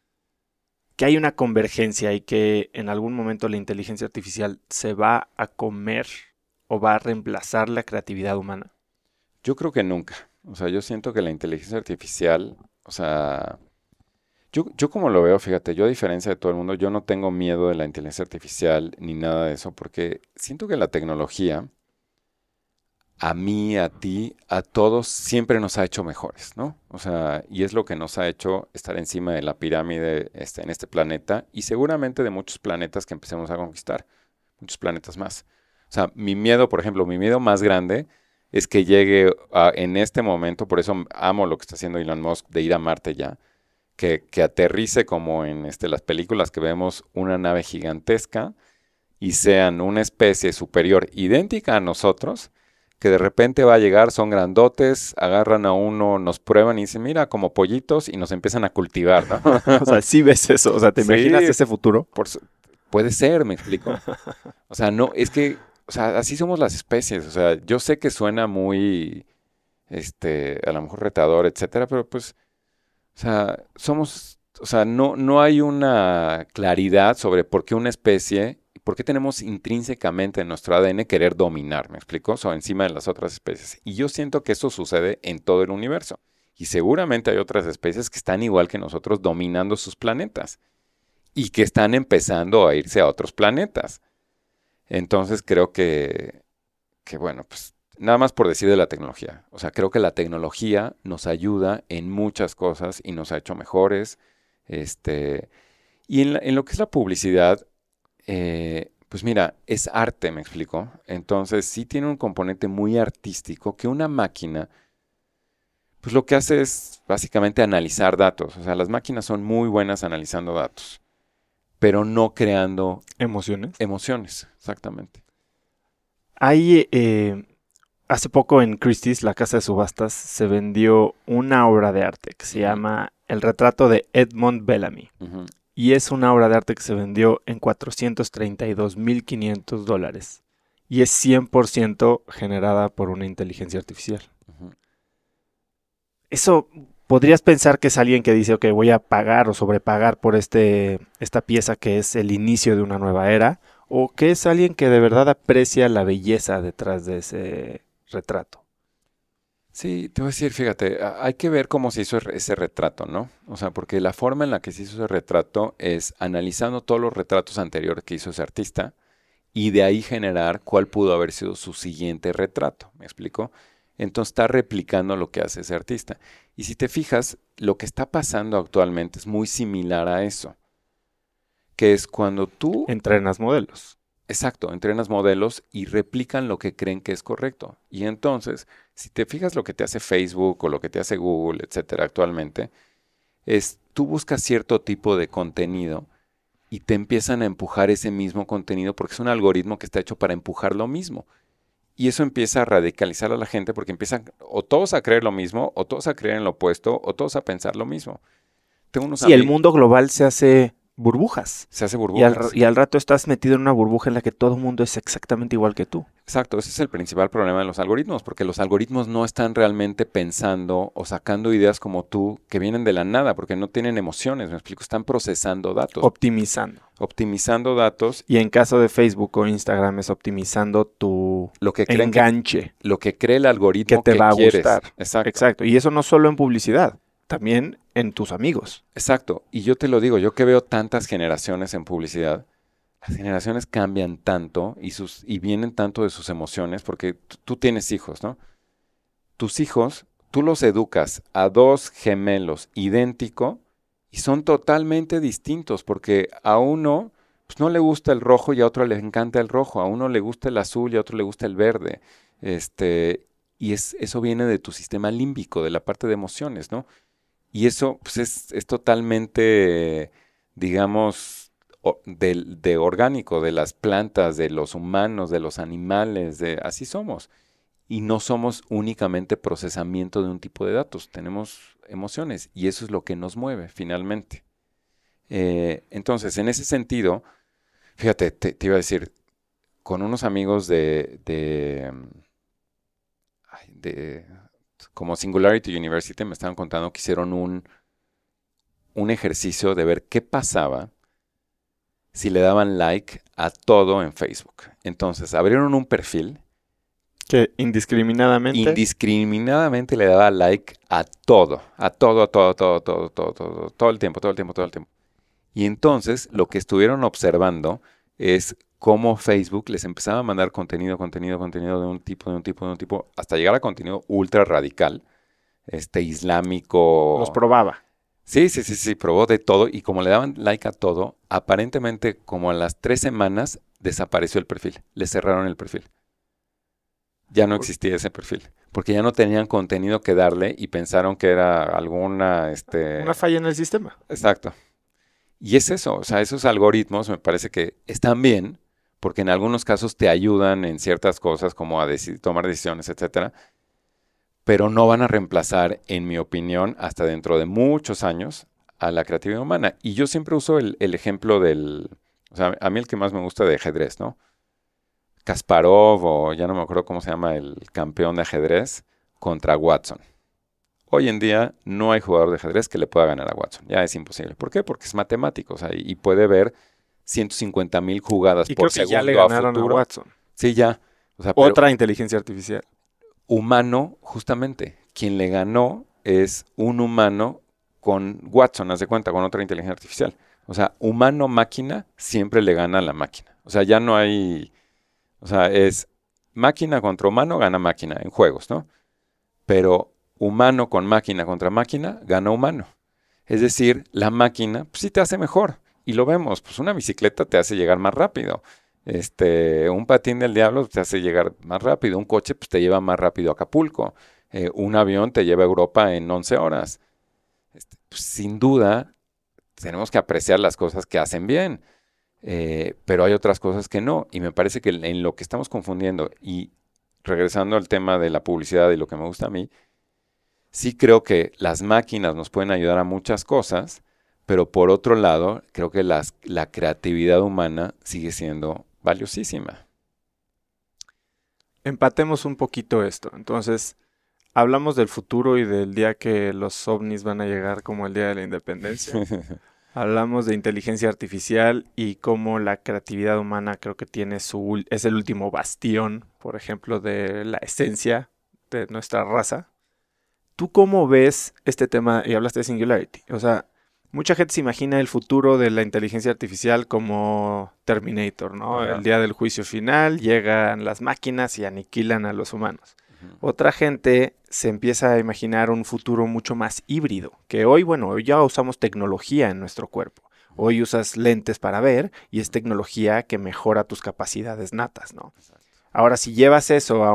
que hay una convergencia y que en algún momento la inteligencia artificial se va a comer o va a reemplazar la creatividad humana? Yo creo que nunca. O sea, yo siento que la inteligencia artificial, o sea, yo, como lo veo, fíjate, yo a diferencia de todo el mundo, yo no tengo miedo de la inteligencia artificial ni nada de eso, porque siento que la tecnología a mí, a ti, a todos, siempre nos ha hecho mejores, ¿no? O sea, y es lo que nos ha hecho estar encima de la pirámide este, en este planeta y seguramente de muchos planetas que empecemos a conquistar, muchos planetas más. O sea, mi miedo, por ejemplo, mi miedo más grande es que llegue en este momento, por eso amo lo que está haciendo Elon Musk de ir a Marte ya, que, aterrice como en este, las películas que vemos una nave gigantesca y sean una especie superior idéntica a nosotros, que de repente va a llegar, son grandotes, agarran a uno, nos prueban y dicen, mira, como pollitos y nos empiezan a cultivar. ¿no? o sea, sí ves eso, o sea, ¿te imaginas ese futuro? puede ser, me explico. O sea, no, es que, o sea, así somos las especies, o sea, yo sé que suena muy, este, a lo mejor retador, etcétera, pero pues, o sea, somos, o sea, no, no hay una claridad sobre por qué una especie ¿Por qué tenemos intrínsecamente en nuestro ADN querer dominar, me explico? O encima de las otras especies. Y yo siento que eso sucede en todo el universo. Y seguramente hay otras especies que están igual que nosotros dominando sus planetas y que están empezando a irse a otros planetas. Entonces creo que, que bueno, pues nada más por decir de la tecnología. O sea, creo que la tecnología nos ayuda en muchas cosas y nos ha hecho mejores. Este, y en, lo que es la publicidad, eh, pues mira, es arte, me explico. Entonces sí tiene un componente muy artístico que una máquina, pues lo que hace es básicamente analizar datos. O sea, las máquinas son muy buenas analizando datos, pero no creando... Emociones. Emociones, exactamente. Hay... Eh, hace poco en Christie's, la casa de subastas, se vendió una obra de arte que se llama El retrato de Edmond Bellamy y es una obra de arte que se vendió en 432.500 dólares y es 100% generada por una inteligencia artificial. Eso podrías pensar que es alguien que dice, ok, voy a pagar o sobrepagar por este, esta pieza que es el inicio de una nueva era, o que es alguien que de verdad aprecia la belleza detrás de ese retrato. Sí, te voy a decir, fíjate, hay que ver cómo se hizo e-, ese retrato, ¿no? O sea, porque la forma en la que se hizo ese retrato es analizando todos los retratos anteriores que hizo ese artista y de ahí generar cuál pudo haber sido su siguiente retrato, ¿me explico? Entonces está replicando lo que hace ese artista. Y si te fijas, lo que está pasando actualmente es muy similar a eso, que es cuando tú... Entrenas modelos. Exacto, entrenas modelos y replican lo que creen que es correcto. Y entonces si te fijas lo que te hace Facebook o lo que te hace Google, etcétera, actualmente, es tú buscas cierto tipo de contenido y te empiezan a empujar ese mismo contenido porque es un algoritmo que está hecho para empujar lo mismo. Y eso empieza a radicalizar a la gente porque empiezan o todos a creer lo mismo, o todos a creer en lo opuesto, o todos a pensar lo mismo. Tengo el mundo global se hace burbujas. Se hace burbujas. Y al, rato estás metido en una burbuja en la que todo el mundo es exactamente igual que tú. Exacto, ese es el principal problema de los algoritmos, porque los algoritmos no están realmente pensando o sacando ideas como tú que vienen de la nada, porque no tienen emociones, me explico, están procesando datos. Optimizando. Optimizando datos. Y en caso de Facebook o Instagram es optimizando tu lo que enganche. lo que cree el algoritmo que te va a gustar. Exacto. Y eso no solo en publicidad también en tus amigos. Exacto. Y yo te lo digo, yo que veo tantas generaciones en publicidad, las generaciones cambian tanto y, sus, y vienen tanto de sus emociones, porque tú tienes hijos, ¿no? Tus hijos, tú los educas a dos gemelos idéntico y son totalmente distintos, porque a uno pues, no le gusta el rojo y a otro le encanta el rojo, a uno le gusta el azul y a otro le gusta el verde. Este, y es, eso viene de tu sistema límbico, de la parte de emociones, ¿no? Y eso pues, es, totalmente, digamos, de, de, orgánico, de las plantas, de los humanos, de los animales, de, así somos. Y no somos únicamente procesamiento de un tipo de datos, tenemos emociones y eso es lo que nos mueve finalmente. Eh, entonces, en ese sentido, fíjate, te, iba a decir, con unos amigos de, de como Singularity University, me estaban contando que hicieron un, un ejercicio de ver qué pasaba si le daban like a todo en Facebook. Entonces abrieron un perfil. Que indiscriminadamente. Indiscriminadamente le daba like a todo, a todo, a todo, a todo, a todo, a todo, todo, todo el tiempo, todo el tiempo, todo el tiempo. Y entonces lo que estuvieron observando es como Facebook les empezaba a mandar contenido, contenido, contenido de un tipo, de un tipo, de un tipo, hasta llegar a contenido ultra radical, este islámico. Los probaba. Sí, sí, sí, sí, probó de todo y como le daban like a todo, aparentemente como a las tres semanas desapareció el perfil, le cerraron el perfil. Ya no existía ese perfil, porque ya no tenían contenido que darle y pensaron que era alguna... Este Una falla en el sistema. Exacto. Y es eso, o sea, esos algoritmos me parece que están bien, porque en algunos casos te ayudan en ciertas cosas como a tomar decisiones, etcétera, pero no van a reemplazar, en mi opinión, hasta dentro de muchos años, a la creatividad humana. Y yo siempre uso el, el ejemplo del, o sea, a mí el que más me gusta de ajedrez, ¿no? Kasparov o ya no me acuerdo cómo se llama el campeón de ajedrez contra Watson. Hoy en día no hay jugador de ajedrez que le pueda ganar a Watson. Ya es imposible. ¿Por qué? Porque es matemático. O sea, y puede ver 150 mil jugadas y por creo que ya le ganaron a, Watson. Sí, ya. Otra inteligencia artificial. Humano, justamente. Quien le ganó es un humano con Watson, haz de cuenta, con otra inteligencia artificial. O sea, humano-máquina siempre le gana a la máquina. O sea, ya no hay. O sea, es máquina contra humano gana máquina en juegos, ¿no? Pero humano con máquina contra máquina, gana humano. Es decir, la máquina pues, sí te hace mejor. Y lo vemos, pues una bicicleta te hace llegar más rápido. Este, un patín del diablo te hace llegar más rápido. Un coche pues, te lleva más rápido a Acapulco. Eh, un avión te lleva a Europa en 11 horas. Este, pues, sin duda, tenemos que apreciar las cosas que hacen bien. Eh, pero hay otras cosas que no. Y me parece que en lo que estamos confundiendo, y regresando al tema de la publicidad y lo que me gusta a mí, sí creo que las máquinas nos pueden ayudar a muchas cosas, pero por otro lado, creo que la creatividad humana sigue siendo valiosísima. Empatemos un poquito esto. Entonces, hablamos del futuro y del día que los ovnis van a llegar como el día de la independencia. hablamos de inteligencia artificial y cómo la creatividad humana creo que tiene su es el último bastión, por ejemplo, de la esencia de nuestra raza ¿Tú cómo ves este tema? Y hablaste de Singularity. O sea, mucha gente se imagina el futuro de la inteligencia artificial como Terminator, ¿no? El día del juicio final llegan las máquinas y aniquilan a los humanos. Otra gente se empieza a imaginar un futuro mucho más híbrido, que hoy, bueno, ya usamos tecnología en nuestro cuerpo. Hoy usas lentes para ver y es tecnología que mejora tus capacidades natas, ¿no? Ahora, si llevas eso a,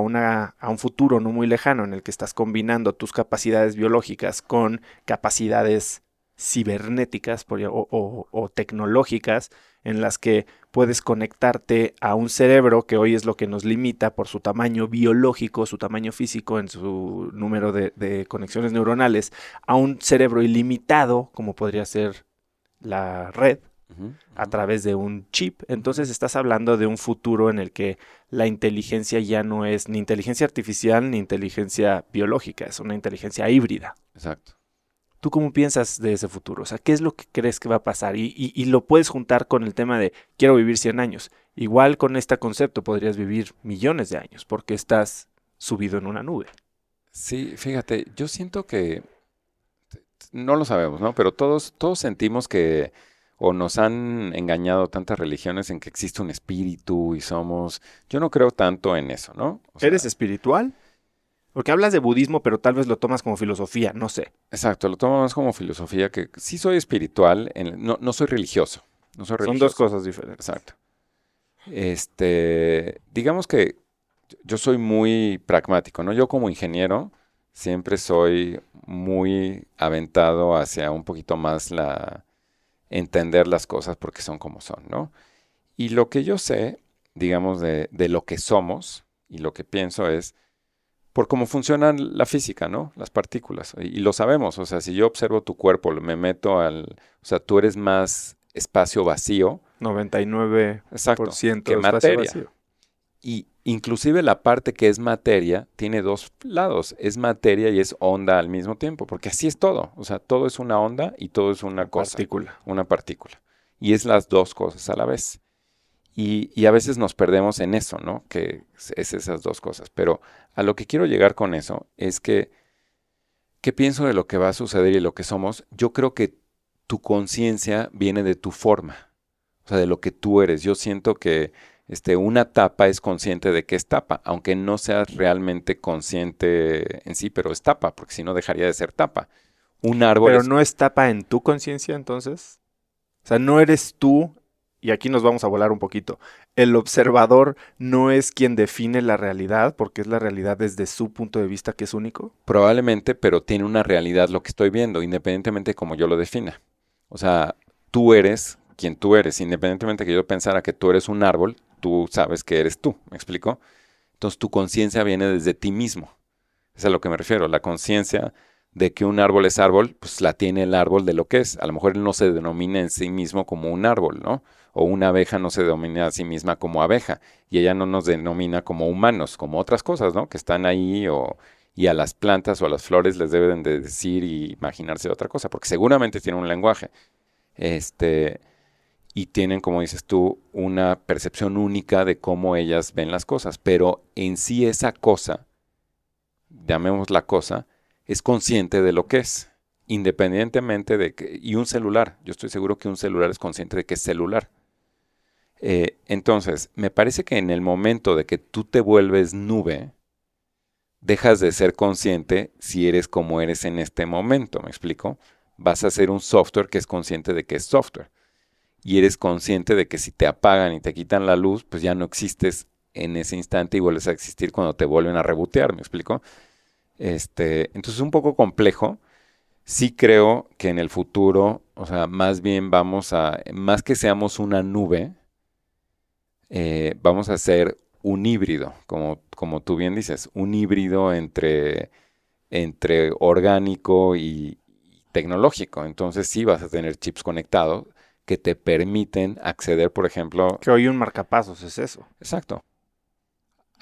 a un futuro no muy lejano en el que estás combinando tus capacidades biológicas con capacidades cibernéticas o, tecnológicas en las que puedes conectarte a un cerebro que hoy es lo que nos limita por su tamaño biológico, su tamaño físico, en su número de conexiones neuronales, a un cerebro ilimitado como podría ser la red, a través de un chip. Entonces estás hablando de un futuro en el que la inteligencia ya no es ni inteligencia artificial ni inteligencia biológica, es una inteligencia híbrida. Exacto. ¿Tú cómo piensas de ese futuro? O sea, ¿qué es lo que crees que va a pasar? Y, lo puedes juntar con el tema de quiero vivir 100 años. Igual con este concepto podrías vivir millones de años porque estás subido en una nube. Sí, fíjate, yo siento que no lo sabemos, ¿no? Pero todos, todos sentimos que o nos han engañado tantas religiones en que existe un espíritu y somos... Yo no creo tanto en eso, ¿no? ¿Eres espiritual? Porque hablas de budismo, pero tal vez lo tomas como filosofía, no sé. Exacto, lo tomo más como filosofía, que sí soy espiritual, no, soy religioso. No soy religioso. Son dos cosas diferentes. Exacto. Este, digamos que yo soy muy pragmático, ¿no? Yo como ingeniero siempre soy muy aventado hacia un poquito más la, entender las cosas porque son como son, ¿no? Y lo que yo sé, digamos, de, lo que somos y lo que pienso es por cómo funciona la física, ¿no? Las partículas. Y, lo sabemos, o sea, si yo observo tu cuerpo, me meto al... O sea, tú eres más espacio vacío. 99% Exacto, que materia. Vacío. Y, inclusive la parte que es materia tiene dos lados, es materia y es onda al mismo tiempo, porque así es todo, o sea, todo es una onda y todo es una, cosa, partícula. una partícula, y es las dos cosas a la vez. Y, y, a veces nos perdemos en eso, ¿no? Que es esas dos cosas. Pero a lo que quiero llegar con eso es que, ¿qué pienso de lo que va a suceder y lo que somos? Yo creo que tu conciencia viene de tu forma, o sea, de lo que tú eres. Yo siento que este, una tapa es consciente de que es tapa, aunque no seas realmente consciente en sí, pero es tapa, porque si no dejaría de ser tapa. Un árbol. Pero no es tapa en tu conciencia, entonces. O sea, no eres tú, y aquí nos vamos a volar un poquito. El observador no es quien define la realidad, porque es la realidad desde su punto de vista que es único. Probablemente, pero tiene una realidad lo que estoy viendo, independientemente de cómo yo lo defina. O sea, tú eres quien tú eres, independientemente de que yo pensara que tú eres un árbol, tú sabes que eres tú, ¿me explico? Entonces tu conciencia viene desde ti mismo. Es a lo que me refiero. La conciencia de que un árbol es árbol, pues la tiene el árbol de lo que es. A lo mejor él no se denomina en sí mismo como un árbol, ¿no? O una abeja no se denomina a sí misma como abeja y ella no nos denomina como humanos, como otras cosas, ¿no? Que están ahí o y a las plantas o a las flores les deben de decir y imaginarse otra cosa, porque seguramente tiene un lenguaje. Este, y tienen, como dices tú, una percepción única de cómo ellas ven las cosas, pero en sí esa cosa, llamemos la cosa, es consciente de lo que es, independientemente de que... Y un celular, yo estoy seguro que un celular es consciente de que es celular. Eh, entonces, me parece que en el momento de que tú te vuelves nube, dejas de ser consciente si eres como eres en este momento, ¿me explico? Vas a ser un software que es consciente de que es software y eres consciente de que si te apagan y te quitan la luz, pues ya no existes en ese instante y vuelves a existir cuando te vuelven a rebotear, ¿me explico? Este, entonces es un poco complejo. Sí creo que en el futuro, o sea, más bien vamos a, más que seamos una nube, eh, vamos a ser un híbrido, como, como tú bien dices, un híbrido entre, entre orgánico y, y tecnológico. Entonces sí vas a tener chips conectados, que te permiten acceder, por ejemplo... Que hoy un marcapasos es eso. Exacto.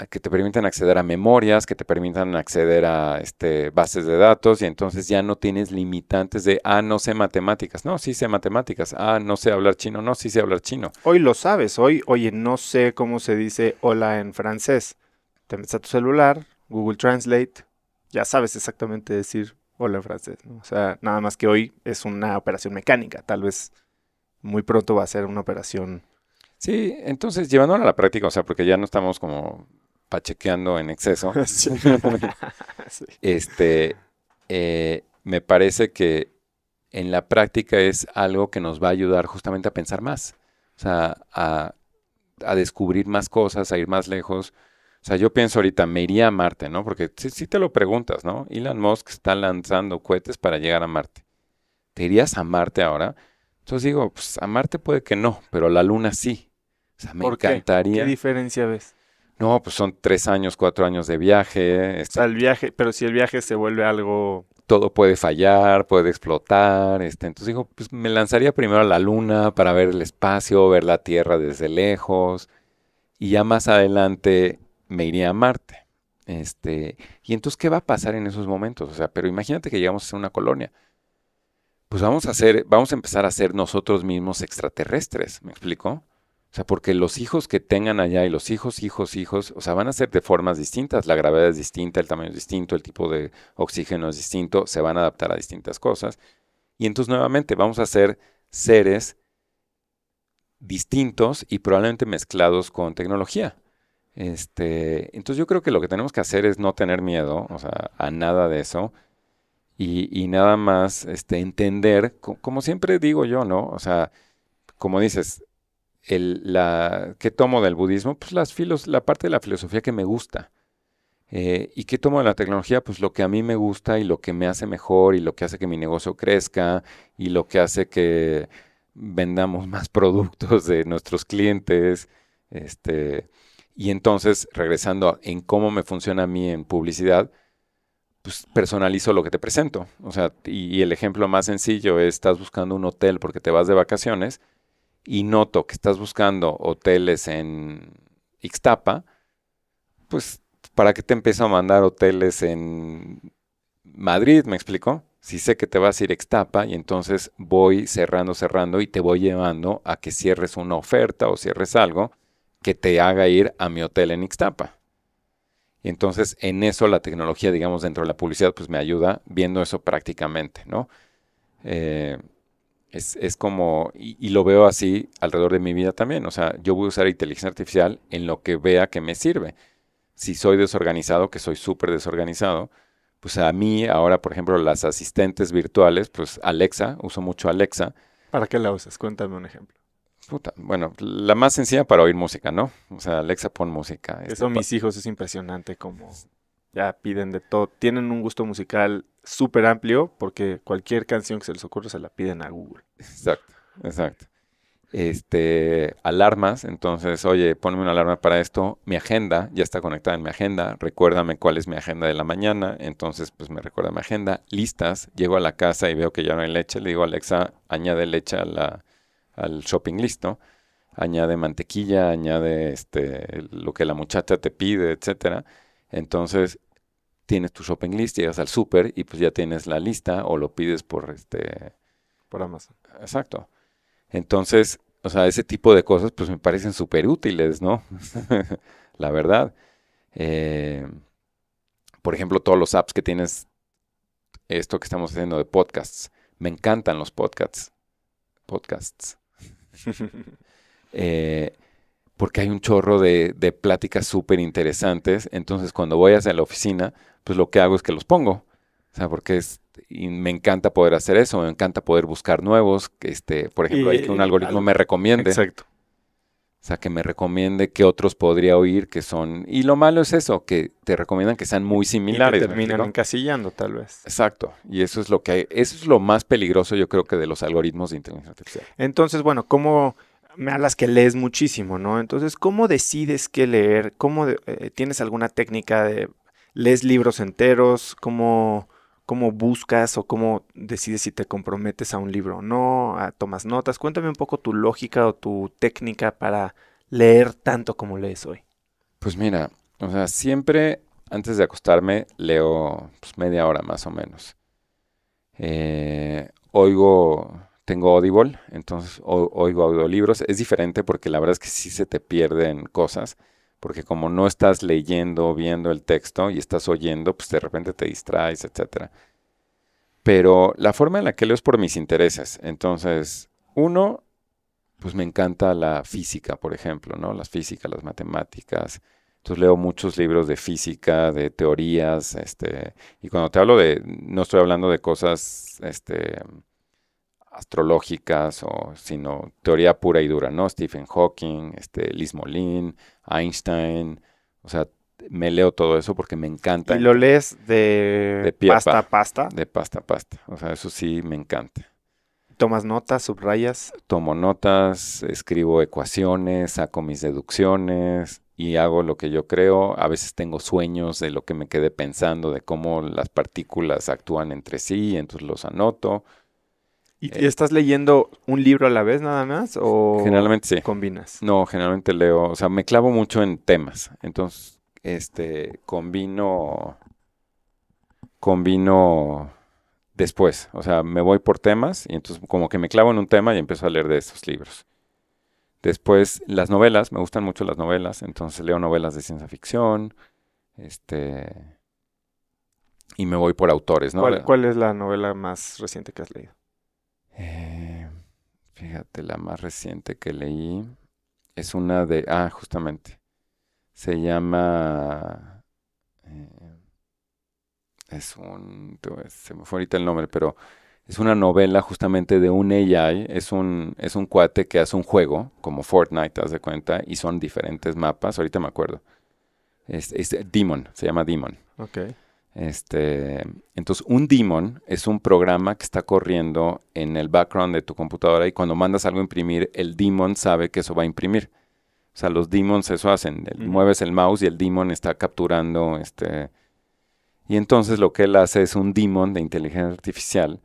Que te permiten acceder a memorias, que te permitan acceder a este, bases de datos y entonces ya no tienes limitantes de, ah, no sé matemáticas, no, sí sé matemáticas, ah, no sé hablar chino, no, sí sé hablar chino. Hoy lo sabes, hoy, oye, no sé cómo se dice hola en francés. Te metes a tu celular, Google Translate, ya sabes exactamente decir hola en francés. ¿no? O sea, nada más que hoy es una operación mecánica, tal vez muy pronto va a ser una operación. Sí, entonces llevándola a la práctica, o sea, porque ya no estamos como pachequeando en exceso. Este, eh, me parece que en la práctica es algo que nos va a ayudar justamente a pensar más, o sea, a, a descubrir más cosas, a ir más lejos. O sea, yo pienso ahorita, me iría a Marte, ¿no? Porque si, si te lo preguntas, ¿no? Elon Musk está lanzando cohetes para llegar a Marte. ¿Te irías a Marte ahora? Entonces digo, pues a Marte puede que no, pero a la Luna sí. O sea, me encantaría. Qué? diferencia ves? No, pues son tres años, cuatro años de viaje. el este viaje, pero si el viaje se vuelve algo. Todo puede fallar, puede explotar. Este, entonces digo, pues me lanzaría primero a la Luna para ver el espacio, ver la Tierra desde lejos. Y ya más adelante me iría a Marte. Este, y entonces, ¿qué va a pasar en esos momentos? O sea, pero imagínate que llegamos a una colonia pues vamos a hacer, vamos a empezar a ser nosotros mismos extraterrestres, ¿me explico? O sea, porque los hijos que tengan allá y los hijos, hijos, hijos, o sea, van a ser de formas distintas, la gravedad es distinta, el tamaño es distinto, el tipo de oxígeno es distinto, se van a adaptar a distintas cosas. Y entonces nuevamente vamos a ser seres distintos y probablemente mezclados con tecnología. Este, entonces yo creo que lo que tenemos que hacer es no tener miedo, o sea, a nada de eso y, nada más este, entender, como siempre digo yo, ¿no? O sea, como dices, el, la, ¿qué tomo del budismo? Pues las filos, la parte de la filosofía que me gusta. Eh, ¿Y qué tomo de la tecnología? Pues lo que a mí me gusta y lo que me hace mejor y lo que hace que mi negocio crezca y lo que hace que vendamos más productos de nuestros clientes. Este, y entonces, regresando a, en cómo me funciona a mí en publicidad, pues personalizo lo que te presento. O sea, y, el ejemplo más sencillo es, estás buscando un hotel porque te vas de vacaciones y noto que estás buscando hoteles en Ixtapa, pues ¿para qué te empiezo a mandar hoteles en Madrid? ¿Me explico? Si sé que te vas a ir a Ixtapa y entonces voy cerrando, cerrando y te voy llevando a que cierres una oferta o cierres algo que te haga ir a mi hotel en Ixtapa. Y entonces en eso la tecnología, digamos, dentro de la publicidad, pues me ayuda viendo eso prácticamente, ¿no? Eh, es, es, como, y, y, lo veo así alrededor de mi vida también, o sea, yo voy a usar inteligencia artificial en lo que vea que me sirve. Si soy desorganizado, que soy súper desorganizado, pues a mí ahora, por ejemplo, las asistentes virtuales, pues Alexa, uso mucho Alexa. ¿Para qué la usas? Cuéntame un ejemplo. Puta, bueno, la más sencilla para oír música, ¿no? O sea, Alexa pon música. Eso este, mis hijos es impresionante como ya piden de todo. Tienen un gusto musical súper amplio porque cualquier canción que se les ocurra se la piden a Google. Exacto, exacto. Este, alarmas, entonces, oye, ponme una alarma para esto. Mi agenda ya está conectada en mi agenda. Recuérdame cuál es mi agenda de la mañana. Entonces, pues me recuerda mi agenda. Listas, llego a la casa y veo que ya no hay leche. Le digo, a Alexa, añade leche a la, al shopping listo, Añade mantequilla, añade este, lo que la muchacha te pide, etcétera. Entonces, tienes tu shopping list, llegas al súper y pues ya tienes la lista o lo pides por este... Por Amazon. Exacto. Entonces, o sea, ese tipo de cosas pues me parecen súper útiles, ¿no? la verdad. Eh, por ejemplo, todos los apps que tienes, esto que estamos haciendo de podcasts. Me encantan los podcasts. Podcasts. Eh, porque hay un chorro de, pláticas súper interesantes. Entonces, cuando voy hacia la oficina, pues lo que hago es que los pongo. O sea, porque es, me encanta poder hacer eso, me encanta poder buscar nuevos, este, por ejemplo, hay que un algoritmo me recomiende. Exacto. O sea, que me recomiende que otros podría oír que son... Y lo malo es eso, que te recomiendan que sean muy similares. Y te terminan encasillando, tal vez. Exacto. Y eso es lo que Eso es lo más peligroso, yo creo, que de los algoritmos de inteligencia artificial. Entonces, bueno, ¿cómo...? me hablas que lees muchísimo, ¿no? Entonces, ¿cómo decides qué leer? ¿Cómo eh, tienes alguna técnica de lees libros enteros? ¿Cómo cómo buscas o cómo decides si te comprometes a un libro o no, a, tomas notas. Cuéntame un poco tu lógica o tu técnica para leer tanto como lees hoy. Pues mira, o sea, siempre antes de acostarme leo pues, media hora más o menos. Eh, oigo, tengo Audible, entonces oigo audiolibros. Es diferente porque la verdad es que sí se te pierden cosas porque como no estás leyendo o viendo el texto y estás oyendo, pues de repente te distraes, etc. Pero la forma en la que leo es por mis intereses. Entonces, uno, pues me encanta la física, por ejemplo, ¿no? Las físicas, las matemáticas. Entonces leo muchos libros de física, de teorías, este, y cuando te hablo de, no estoy hablando de cosas, este, astrológicas, o, sino teoría pura y dura, ¿no? Stephen Hawking, este, Liz Molin, Einstein, o sea, me leo todo eso porque me encanta. ¿Y lo lees de, pasta a pasta? De pasta a pasta, o sea, eso sí me encanta. ¿Tomas notas, subrayas? Tomo notas, escribo ecuaciones, saco mis deducciones y hago lo que yo creo. A veces tengo sueños de lo que me quedé pensando, de cómo las partículas actúan entre sí, entonces los anoto. ¿Y eh, estás leyendo un libro a la vez nada más o generalmente combinas? No, generalmente leo, o sea, me clavo mucho en temas. Entonces, este combino combino después, o sea, me voy por temas y entonces como que me clavo en un tema y empiezo a leer de esos libros. Después las novelas, me gustan mucho las novelas, entonces leo novelas de ciencia ficción, este y me voy por autores, ¿no? ¿Cuál, es la novela más reciente que has leído? Eh, fíjate, la más reciente que leí es una de... Ah, justamente. Se llama... Eh, es un... Se me fue ahorita el nombre, pero es una novela justamente de un AI, es un, es un cuate que hace un juego, como Fortnite, haz de cuenta, y son diferentes mapas, ahorita me acuerdo. Es, es Demon, se llama Demon. Okay. Este, entonces, un daemon es un programa que está corriendo en el background de tu computadora y cuando mandas algo a imprimir, el daemon sabe que eso va a imprimir. O sea, los daemons eso hacen. Mueves el mouse y el daemon está capturando. Este, y entonces lo que él hace es un daemon de inteligencia artificial.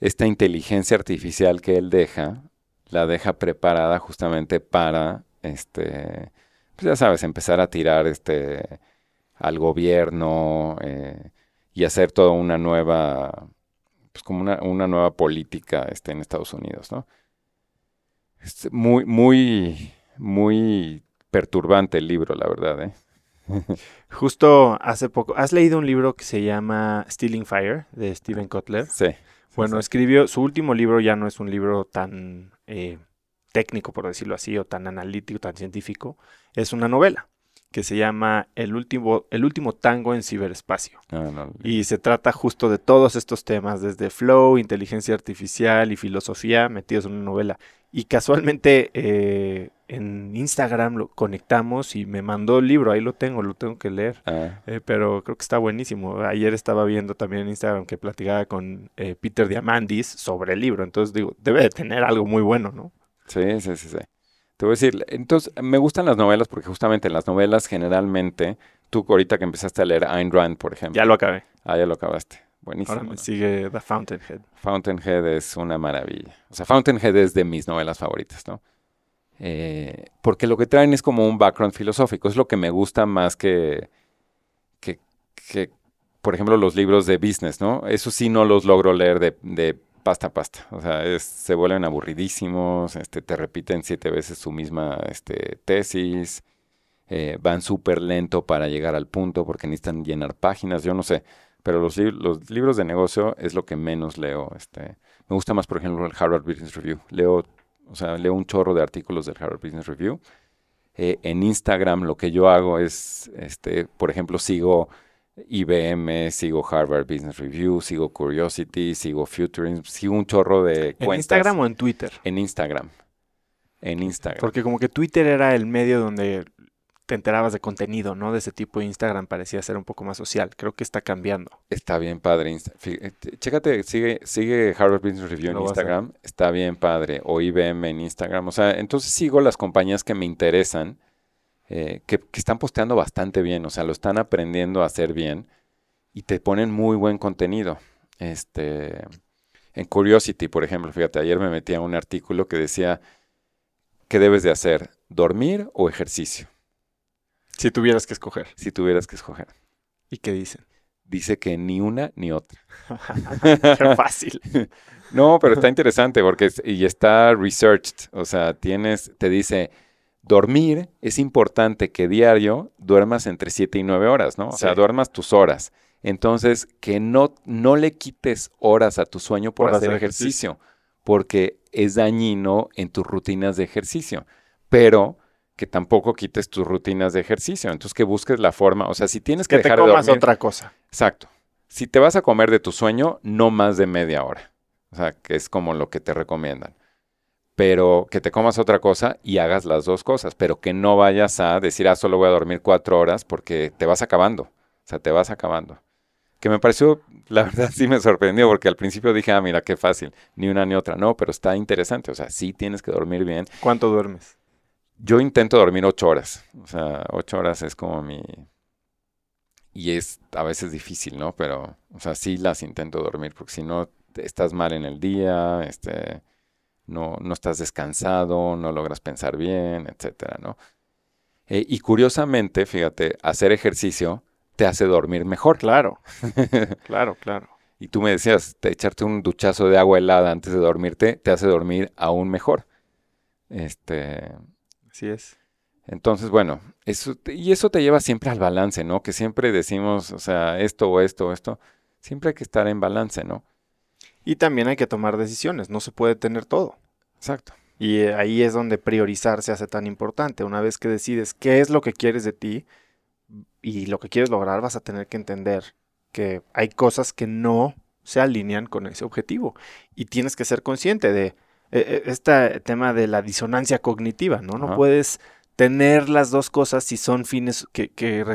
Esta inteligencia artificial que él deja, la deja preparada justamente para, este, pues ya sabes, empezar a tirar este al gobierno eh, y hacer toda una nueva, pues como una, nueva política este, en Estados Unidos, ¿no? Es muy, muy, muy perturbante el libro, la verdad, ¿eh? Justo hace poco, ¿has leído un libro que se llama Stealing Fire de Steven Kotler? Sí. Bueno, escribió, su último libro ya no es un libro tan eh, técnico, por decirlo así, o tan analítico, tan científico, es una novela que se llama El último, el último tango en ciberespacio. Ah, y se trata justo de todos estos temas, desde flow, inteligencia artificial y filosofía, metidos en una novela. Y casualmente eh, en Instagram lo conectamos y me mandó el libro, ahí lo tengo, lo tengo que leer. Ah. Eh, pero creo que está buenísimo. Ayer estaba viendo también en Instagram que platicaba con eh, Peter Diamandis sobre el libro. Entonces digo, debe de tener algo muy bueno, ¿no? Sí, sí, sí, sí. Te voy a decir, entonces me gustan las novelas porque justamente en las novelas generalmente, tú ahorita que empezaste a leer Ayn Rand, por ejemplo. Ya lo acabé. Ah, ya lo acabaste. Buenísimo. Ahora me sigue The Fountainhead. Fountainhead es una maravilla. O sea, Fountainhead es de mis novelas favoritas, ¿no? Eh, porque lo que traen es como un background filosófico. Es lo que me gusta más que, que, por ejemplo, los libros de business, ¿no? Eso sí no los logro leer de pasta, pasta. O sea, se vuelven aburridísimos, este, te repiten siete veces su misma este, tesis, eh, van súper lento para llegar al punto porque necesitan llenar páginas, yo no sé. Pero los, los libros de negocio es lo que menos leo. Este. Me gusta más, por ejemplo, el Harvard Business Review. Leo, o sea, leo un chorro de artículos del Harvard Business Review. Eh, en Instagram lo que yo hago es, este, por ejemplo, sigo IBM, sigo Harvard Business Review, sigo Curiosity, sigo Futurism, sigo un chorro de cuentas. ¿En Instagram o en Twitter? En Instagram. En Instagram. Porque como que Twitter era el medio donde te enterabas de contenido, ¿no? De ese tipo. de Instagram parecía ser un poco más social. Creo que está cambiando. Está bien padre. Eh, chécate, sigue, sigue Harvard Business Review en Instagram. Está bien padre. O IBM en Instagram. O sea, entonces sigo las compañías que me interesan eh, que, están posteando bastante bien, o sea, lo están aprendiendo a hacer bien y te ponen muy buen contenido. Este, en Curiosity, por ejemplo, fíjate, ayer me metí a un artículo que decía, ¿qué debes de hacer? ¿Dormir o ejercicio? Si tuvieras que escoger. Si tuvieras que escoger. ¿Y qué dicen? Dice que ni una ni otra. fácil. no, pero está interesante porque y está researched, o sea, tienes, te dice dormir es importante que diario duermas entre 7 y 9 horas, ¿no? O sea, duermas tus horas. Entonces, que no, no le quites horas a tu sueño por hacer ejercicio, porque es dañino en tus rutinas de ejercicio. Pero que tampoco quites tus rutinas de ejercicio. Entonces, que busques la forma. O sea, si tienes que, dejar otra cosa. Exacto. Si te vas a comer de tu sueño, no más de media hora. O sea, que es como lo que te recomiendan pero que te comas otra cosa y hagas las dos cosas, pero que no vayas a decir, ah, solo voy a dormir cuatro horas porque te vas acabando, o sea, te vas acabando. Que me pareció, la verdad sí me sorprendió porque al principio dije, ah, mira, qué fácil, ni una ni otra, no, pero está interesante, o sea, sí tienes que dormir bien. ¿Cuánto duermes? Yo intento dormir ocho horas, o sea, ocho horas es como mi... Y es a veces difícil, ¿no? Pero, o sea, sí las intento dormir porque si no, estás mal en el día, este no, no estás descansado, no logras pensar bien, etcétera, ¿no? Eh, y curiosamente, fíjate, hacer ejercicio te hace dormir mejor. Claro, claro, claro. Y tú me decías, echarte un duchazo de agua helada antes de dormirte te hace dormir aún mejor. Este. Así es. Entonces, bueno, eso, y eso te lleva siempre al balance, ¿no? Que siempre decimos, o sea, esto o esto o esto, siempre hay que estar en balance, ¿no? Y también hay que tomar decisiones, no se puede tener todo. Exacto. Y eh, ahí es donde priorizar se hace tan importante. Una vez que decides qué es lo que quieres de ti y lo que quieres lograr, vas a tener que entender que hay cosas que no se alinean con ese objetivo. Y tienes que ser consciente de eh, eh, este tema de la disonancia cognitiva, ¿no? No puedes tener las dos cosas si son fines que,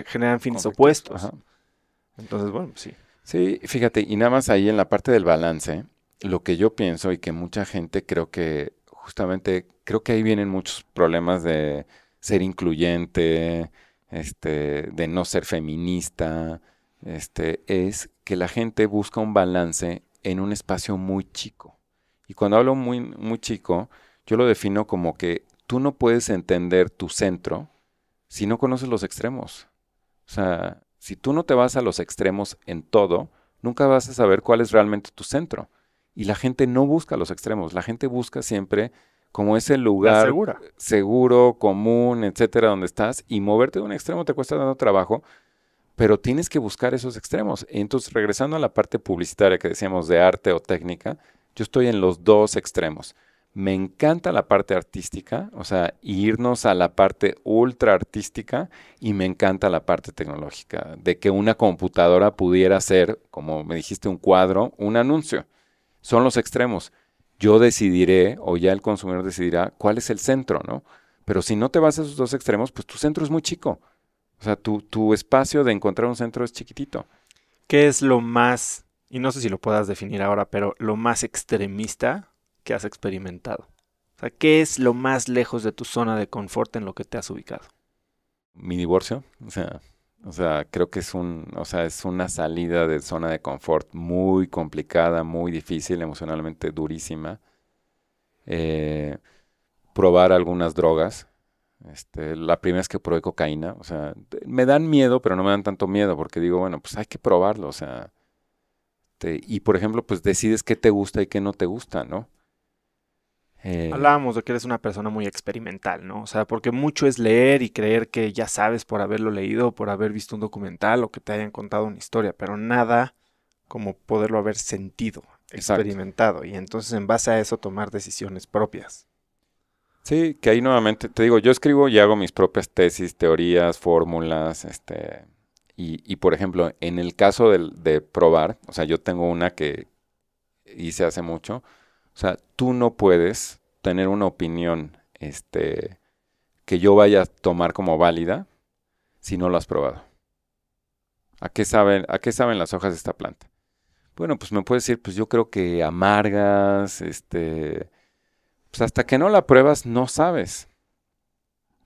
generan fines opuestos. Entonces, bueno, pues sí. Sí, fíjate, y nada más ahí en la parte del balance, lo que yo pienso y que mucha gente creo que justamente, creo que ahí vienen muchos problemas de ser incluyente, este, de no ser feminista, este, es que la gente busca un balance en un espacio muy chico. Y cuando hablo muy, muy chico, yo lo defino como que tú no puedes entender tu centro si no conoces los extremos. O sea, si tú no te vas a los extremos en todo, nunca vas a saber cuál es realmente tu centro. Y la gente no busca los extremos, la gente busca siempre como ese lugar seguro, común, etcétera, donde estás. Y moverte de un extremo te cuesta tanto trabajo, pero tienes que buscar esos extremos. Entonces, regresando a la parte publicitaria que decíamos de arte o técnica, yo estoy en los dos extremos. Me encanta la parte artística, o sea, irnos a la parte ultra artística y me encanta la parte tecnológica, de que una computadora pudiera ser, como me dijiste, un cuadro, un anuncio. Son los extremos. Yo decidiré, o ya el consumidor decidirá, cuál es el centro, ¿no? Pero si no te vas a esos dos extremos, pues tu centro es muy chico. O sea, tu, tu espacio de encontrar un centro es chiquitito. ¿Qué es lo más, y no sé si lo puedas definir ahora, pero lo más extremista que has experimentado? O sea, ¿qué es lo más lejos de tu zona de confort en lo que te has ubicado? Mi divorcio, o sea, o sea, creo que es un, o sea, es una salida de zona de confort muy complicada, muy difícil, emocionalmente durísima. Eh, probar algunas drogas. Este, la primera es que probé cocaína, o sea, me dan miedo, pero no me dan tanto miedo, porque digo, bueno, pues hay que probarlo, o sea. y por ejemplo, pues decides qué te gusta y qué no te gusta, ¿no? Eh, Hablábamos de que eres una persona muy experimental, ¿no? O sea, porque mucho es leer y creer que ya sabes por haberlo leído, por haber visto un documental o que te hayan contado una historia, pero nada como poderlo haber sentido, experimentado, y entonces en base a eso tomar decisiones propias. Sí, que ahí nuevamente te digo, yo escribo y hago mis propias tesis, teorías, fórmulas, este, y, por ejemplo, en el caso de, de probar, o sea, yo tengo una que hice hace mucho, o sea, tú no puedes tener una opinión este, que yo vaya a tomar como válida si no lo has probado. ¿A qué saben, a qué saben las hojas de esta planta? Bueno, pues me puedes decir, pues yo creo que amargas, este, pues hasta que no la pruebas no sabes.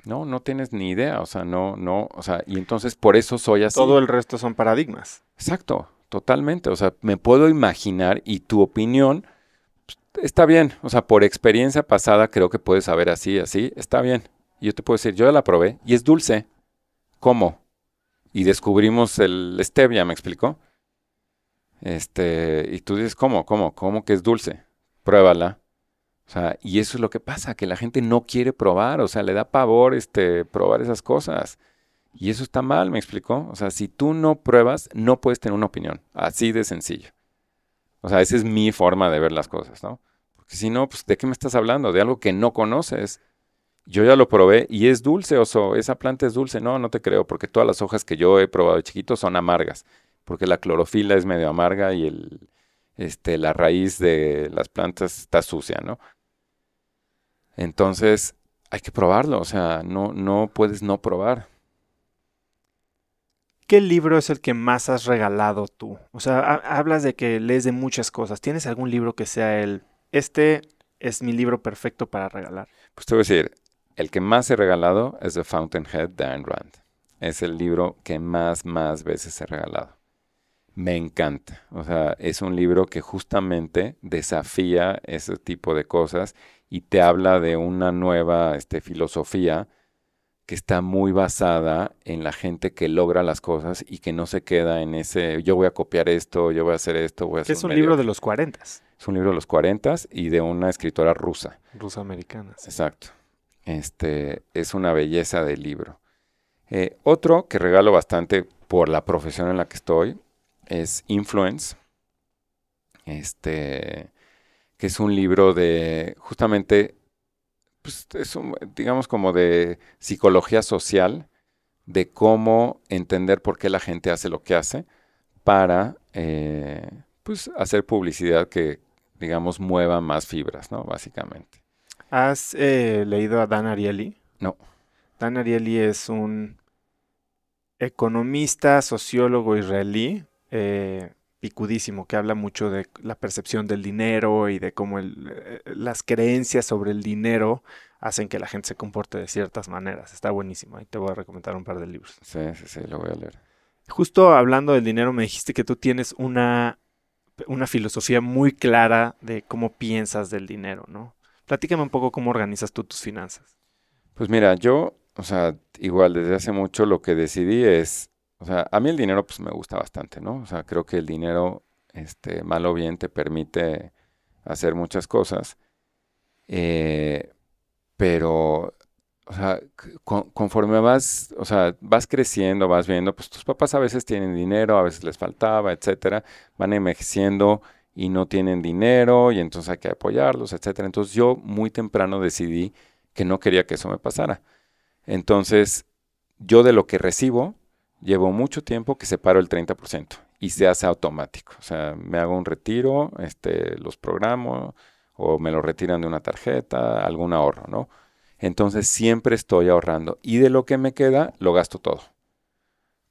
No, no tienes ni idea, o sea, no, no, o sea, y entonces por eso soy así. Todo el resto son paradigmas. Exacto, totalmente, o sea, me puedo imaginar y tu opinión está bien, o sea, por experiencia pasada creo que puedes saber así, así, está bien. Yo te puedo decir, yo la probé y es dulce. ¿Cómo? Y descubrimos el stevia, ¿me explicó? Este, y tú dices, ¿cómo? ¿Cómo? ¿Cómo que es dulce? Pruébala. O sea, y eso es lo que pasa, que la gente no quiere probar, o sea, le da pavor este, probar esas cosas. Y eso está mal, ¿me explicó? O sea, si tú no pruebas, no puedes tener una opinión. Así de sencillo. O sea, esa es mi forma de ver las cosas, ¿no? Porque si no, pues, ¿de qué me estás hablando? De algo que no conoces. Yo ya lo probé y es dulce, oso. Esa planta es dulce. No, no te creo, porque todas las hojas que yo he probado de chiquito son amargas. Porque la clorofila es medio amarga y el, este, la raíz de las plantas está sucia, ¿no? Entonces, hay que probarlo. O sea, no, no puedes no probar. ¿Qué libro es el que más has regalado tú? O sea, hablas de que lees de muchas cosas. ¿Tienes algún libro que sea el, este es mi libro perfecto para regalar? Pues te voy a decir, el que más he regalado es The Fountainhead de Ayn Rand. Es el libro que más, más veces he regalado. Me encanta. O sea, es un libro que justamente desafía ese tipo de cosas y te habla de una nueva este, filosofía que está muy basada en la gente que logra las cosas y que no se queda en ese, yo voy a copiar esto, yo voy a hacer esto, voy a hacer... Es un libro de los 40. Es un libro de los 40 y de una escritora rusa. Rusa americana. Exacto. Este, es una belleza del libro. Eh, otro que regalo bastante por la profesión en la que estoy es Influence, este, que es un libro de justamente pues, es digamos, como de psicología social, de cómo entender por qué la gente hace lo que hace para, eh, pues, hacer publicidad que, digamos, mueva más fibras, ¿no? Básicamente. ¿Has eh, leído a Dan Ariely? No. Dan Ariely es un economista, sociólogo israelí, eh, picudísimo que habla mucho de la percepción del dinero y de cómo eh, eh, las creencias sobre el dinero hacen que la gente se comporte de ciertas maneras. Está buenísimo. Ahí te voy a recomendar un par de libros. Sí, sí, sí, lo voy a leer. Justo hablando del dinero, me dijiste que tú tienes una, una filosofía muy clara de cómo piensas del dinero, ¿no? Platícame un poco cómo organizas tú tus finanzas. Pues mira, yo, o sea, igual desde hace mucho lo que decidí es o sea, a mí el dinero pues me gusta bastante, ¿no? O sea, creo que el dinero, este, mal o bien, te permite hacer muchas cosas. Eh, pero, o sea, conforme vas, o sea, vas creciendo, vas viendo, pues tus papás a veces tienen dinero, a veces les faltaba, etcétera. Van envejeciendo y no tienen dinero y entonces hay que apoyarlos, etcétera. Entonces yo muy temprano decidí que no quería que eso me pasara. Entonces, yo de lo que recibo, llevo mucho tiempo que separo el 30% y se hace automático. O sea, me hago un retiro, este, los programo o me lo retiran de una tarjeta, algún ahorro, ¿no? Entonces siempre estoy ahorrando y de lo que me queda lo gasto todo.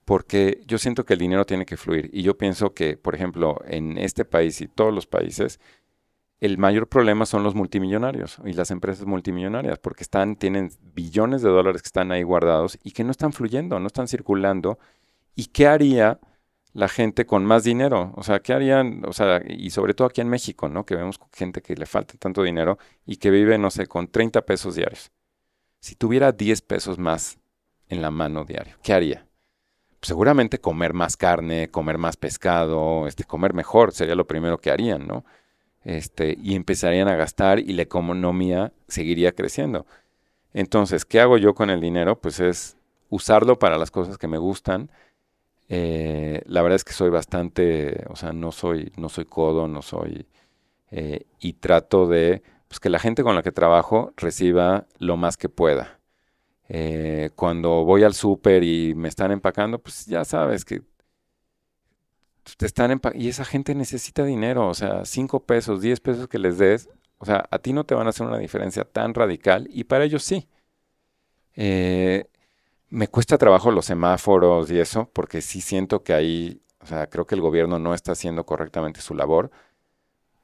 Porque yo siento que el dinero tiene que fluir y yo pienso que, por ejemplo, en este país y todos los países, el mayor problema son los multimillonarios y las empresas multimillonarias, porque tienen billones de dólares que están ahí guardados y que no están fluyendo, no están circulando. ¿Y qué haría la gente con más dinero? O sea, ¿qué harían? O sea, y sobre todo aquí en México, ¿no? Que vemos gente que le falta tanto dinero y que vive, no sé, con 30 pesos diarios. Si tuviera 10 pesos más en la mano diario, ¿qué haría? Pues seguramente comer más carne, comer más pescado, este, comer mejor, sería lo primero que harían, ¿no? Este, y empezarían a gastar y la economía seguiría creciendo. Entonces, ¿qué hago yo con el dinero? Pues es usarlo para las cosas que me gustan. Eh, la verdad es que soy bastante, o sea, no soy, no soy codo, no soy, eh, y trato de pues, que la gente con la que trabajo reciba lo más que pueda. Eh, cuando voy al súper y me están empacando, pues ya sabes que te están y esa gente necesita dinero, o sea, 5 pesos, 10 pesos que les des, o sea, a ti no te van a hacer una diferencia tan radical y para ellos sí. Eh, me cuesta trabajo los semáforos y eso, porque sí siento que ahí, o sea, creo que el gobierno no está haciendo correctamente su labor,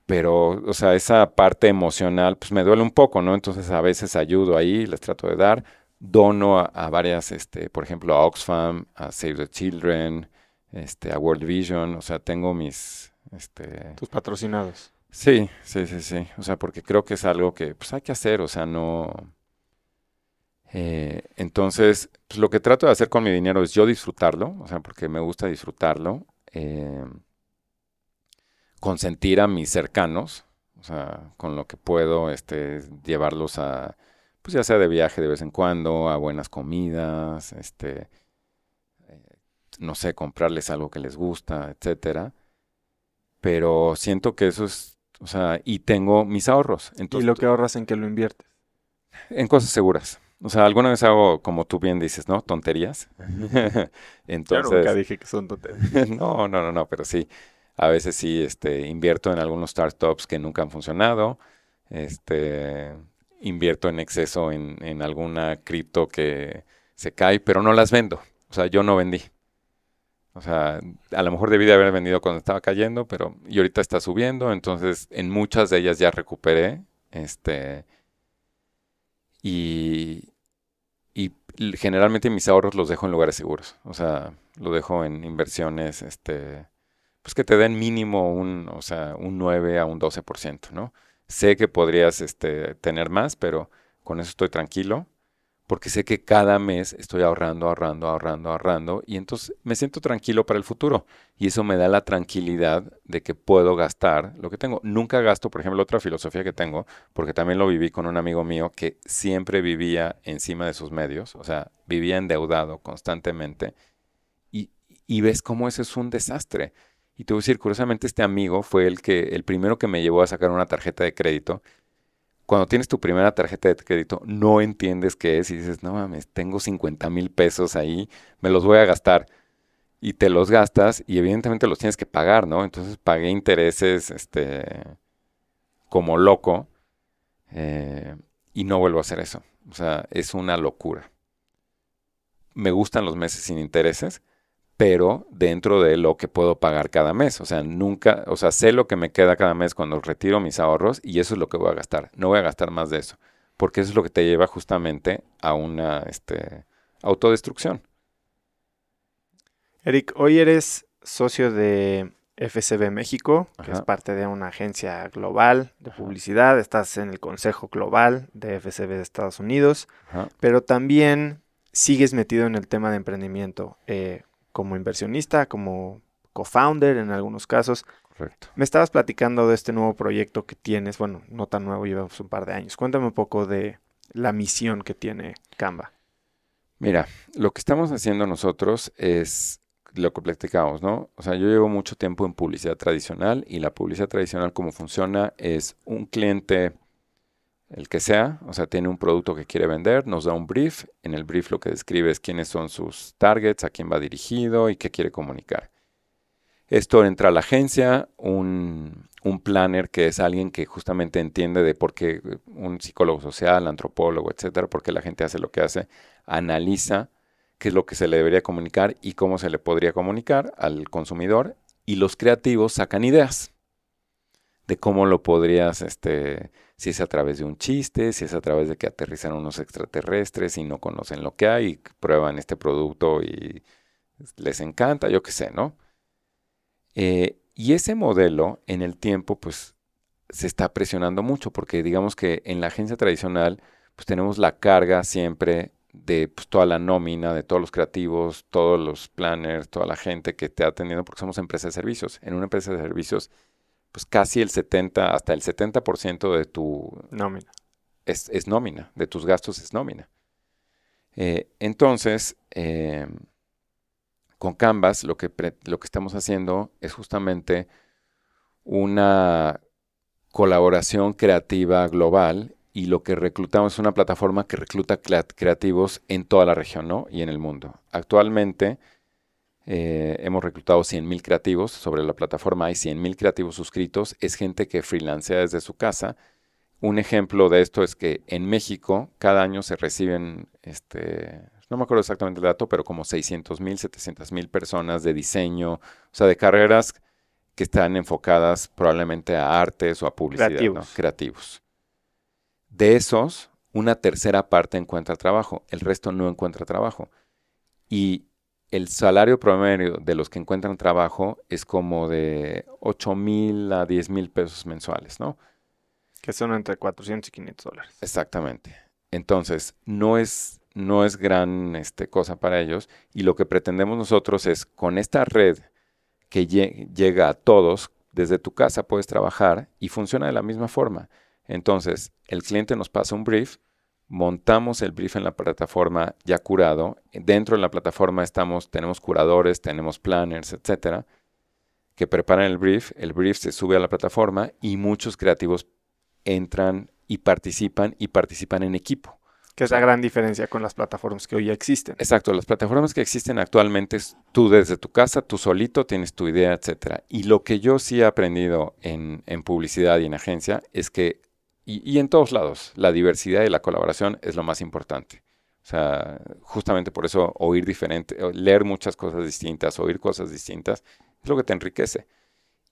pero, o sea, esa parte emocional, pues me duele un poco, ¿no? Entonces a veces ayudo ahí, les trato de dar, dono a, varias, este, por ejemplo, a Oxfam, a Save the Children, este, a World Vision, o sea, tengo mis... Este, Tus patrocinados. Sí, sí, sí, sí. O sea, porque creo que es algo que pues, hay que hacer, o sea, no... Eh, entonces, pues, lo que trato de hacer con mi dinero es yo disfrutarlo, o sea, porque me gusta disfrutarlo, eh, consentir a mis cercanos, o sea, con lo que puedo, este, llevarlos a, pues ya sea de viaje de vez en cuando, a buenas comidas, este, no sé, comprarles algo que les gusta, etcétera. Pero siento que eso es, o sea, y tengo mis ahorros. ¿Y lo que ahorras en que lo inviertes? En cosas seguras. O sea, alguna vez hago, como tú bien dices, ¿no? Tonterías. Entonces, Yo nunca dije que son tonterías. no, no, no, no, pero sí. A veces sí este, invierto en algunos startups que nunca han funcionado. Este, invierto en exceso en alguna cripto que se cae, pero no las vendo. O sea, yo no vendí. O sea, a lo mejor debí de haber vendido cuando estaba cayendo, pero y ahorita está subiendo, entonces en muchas de ellas ya recuperé, este y generalmente mis ahorros los dejo en lugares seguros, o sea, lo dejo en inversiones este pues que te den mínimo un, sea, un 9 a un 12%, ¿no? Sé que podrías este, tener más, pero con eso estoy tranquilo porque sé que cada mes estoy ahorrando, ahorrando, ahorrando, ahorrando, y entonces me siento tranquilo para el futuro. Y eso me da la tranquilidad de que puedo gastar lo que tengo. Nunca gasto, por ejemplo, otra filosofía que tengo, porque también lo viví con un amigo mío que siempre vivía encima de sus medios, o sea, vivía endeudado constantemente, y, ves cómo eso es un desastre. Y te voy a decir, curiosamente, este amigo fue el que, el primero que me llevó a sacar una tarjeta de crédito cuando tienes tu primera tarjeta de crédito, no entiendes qué es y dices, no mames, tengo 50 mil pesos ahí, me los voy a gastar. Y te los gastas y evidentemente los tienes que pagar, ¿no? Entonces pagué intereses este, como loco eh, y no vuelvo a hacer eso. O sea, es una locura. Me gustan los meses sin intereses, pero dentro de lo que puedo pagar cada mes. O sea, nunca, o sea, sé lo que me queda cada mes cuando retiro mis ahorros y eso es lo que voy a gastar. No voy a gastar más de eso, porque eso es lo que te lleva justamente a una este, autodestrucción. Eric, hoy eres socio de FCB México, que es parte de una agencia global de publicidad. Estás en el Consejo Global de FCB de Estados Unidos, pero también sigues metido en el tema de emprendimiento. Eh, como inversionista, como co-founder en algunos casos. Correcto. Me estabas platicando de este nuevo proyecto que tienes, bueno, no tan nuevo, llevamos pues, un par de años. Cuéntame un poco de la misión que tiene Canva. Mira, lo que estamos haciendo nosotros es lo que platicamos, ¿no? O sea, yo llevo mucho tiempo en publicidad tradicional y la publicidad tradicional como funciona es un cliente el que sea, o sea, tiene un producto que quiere vender, nos da un brief, en el brief lo que describe es quiénes son sus targets, a quién va dirigido y qué quiere comunicar. Esto entra a la agencia, un, planner que es alguien que justamente entiende de por qué un psicólogo social, antropólogo, etcétera, por qué la gente hace lo que hace, analiza qué es lo que se le debería comunicar y cómo se le podría comunicar al consumidor y los creativos sacan ideas de cómo lo podrías este, si es a través de un chiste, si es a través de que aterrizan unos extraterrestres y no conocen lo que hay, y prueban este producto y les encanta, yo qué sé, ¿no? Eh, y ese modelo en el tiempo, pues, se está presionando mucho, porque digamos que en la agencia tradicional, pues tenemos la carga siempre de pues, toda la nómina, de todos los creativos, todos los planners, toda la gente que te está atendiendo, porque somos empresa de servicios. En una empresa de servicios pues casi el 70, hasta el 70% de tu nómina. Es, nómina, de tus gastos es nómina. Eh, entonces, eh, con Canvas lo que, lo que estamos haciendo es justamente una colaboración creativa global y lo que reclutamos es una plataforma que recluta creativos en toda la región ¿no? y en el mundo. Actualmente eh, hemos reclutado 100.000 creativos, sobre la plataforma hay 100.000 creativos suscritos, es gente que freelancea desde su casa. Un ejemplo de esto es que en México cada año se reciben, este, no me acuerdo exactamente el dato, pero como 600 mil 600.000, mil personas de diseño, o sea, de carreras que están enfocadas probablemente a artes o a publicidad, creativos. creativos. De esos, una tercera parte encuentra trabajo, el resto no encuentra trabajo. Y el salario promedio de los que encuentran trabajo es como de 8 mil a 10 mil pesos mensuales, ¿no? Que son entre 400 y 500 dólares. Exactamente. Entonces, no es, no es gran este, cosa para ellos. Y lo que pretendemos nosotros es, con esta red que llega a todos, desde tu casa puedes trabajar y funciona de la misma forma. Entonces, el cliente nos pasa un brief, montamos el brief en la plataforma ya curado. Dentro de la plataforma estamos, tenemos curadores, tenemos planners, etcétera, que preparan el brief. El brief se sube a la plataforma y muchos creativos entran y participan y participan en equipo. Que es la gran diferencia con las plataformas que hoy ya existen. Exacto, las plataformas que existen actualmente es tú desde tu casa, tú solito, tienes tu idea, etcétera. Y lo que yo sí he aprendido en publicidad y en agencia es que y, en todos lados, la diversidad y la colaboración es lo más importante. O sea, justamente por eso oír diferente, leer muchas cosas distintas, oír cosas distintas, es lo que te enriquece.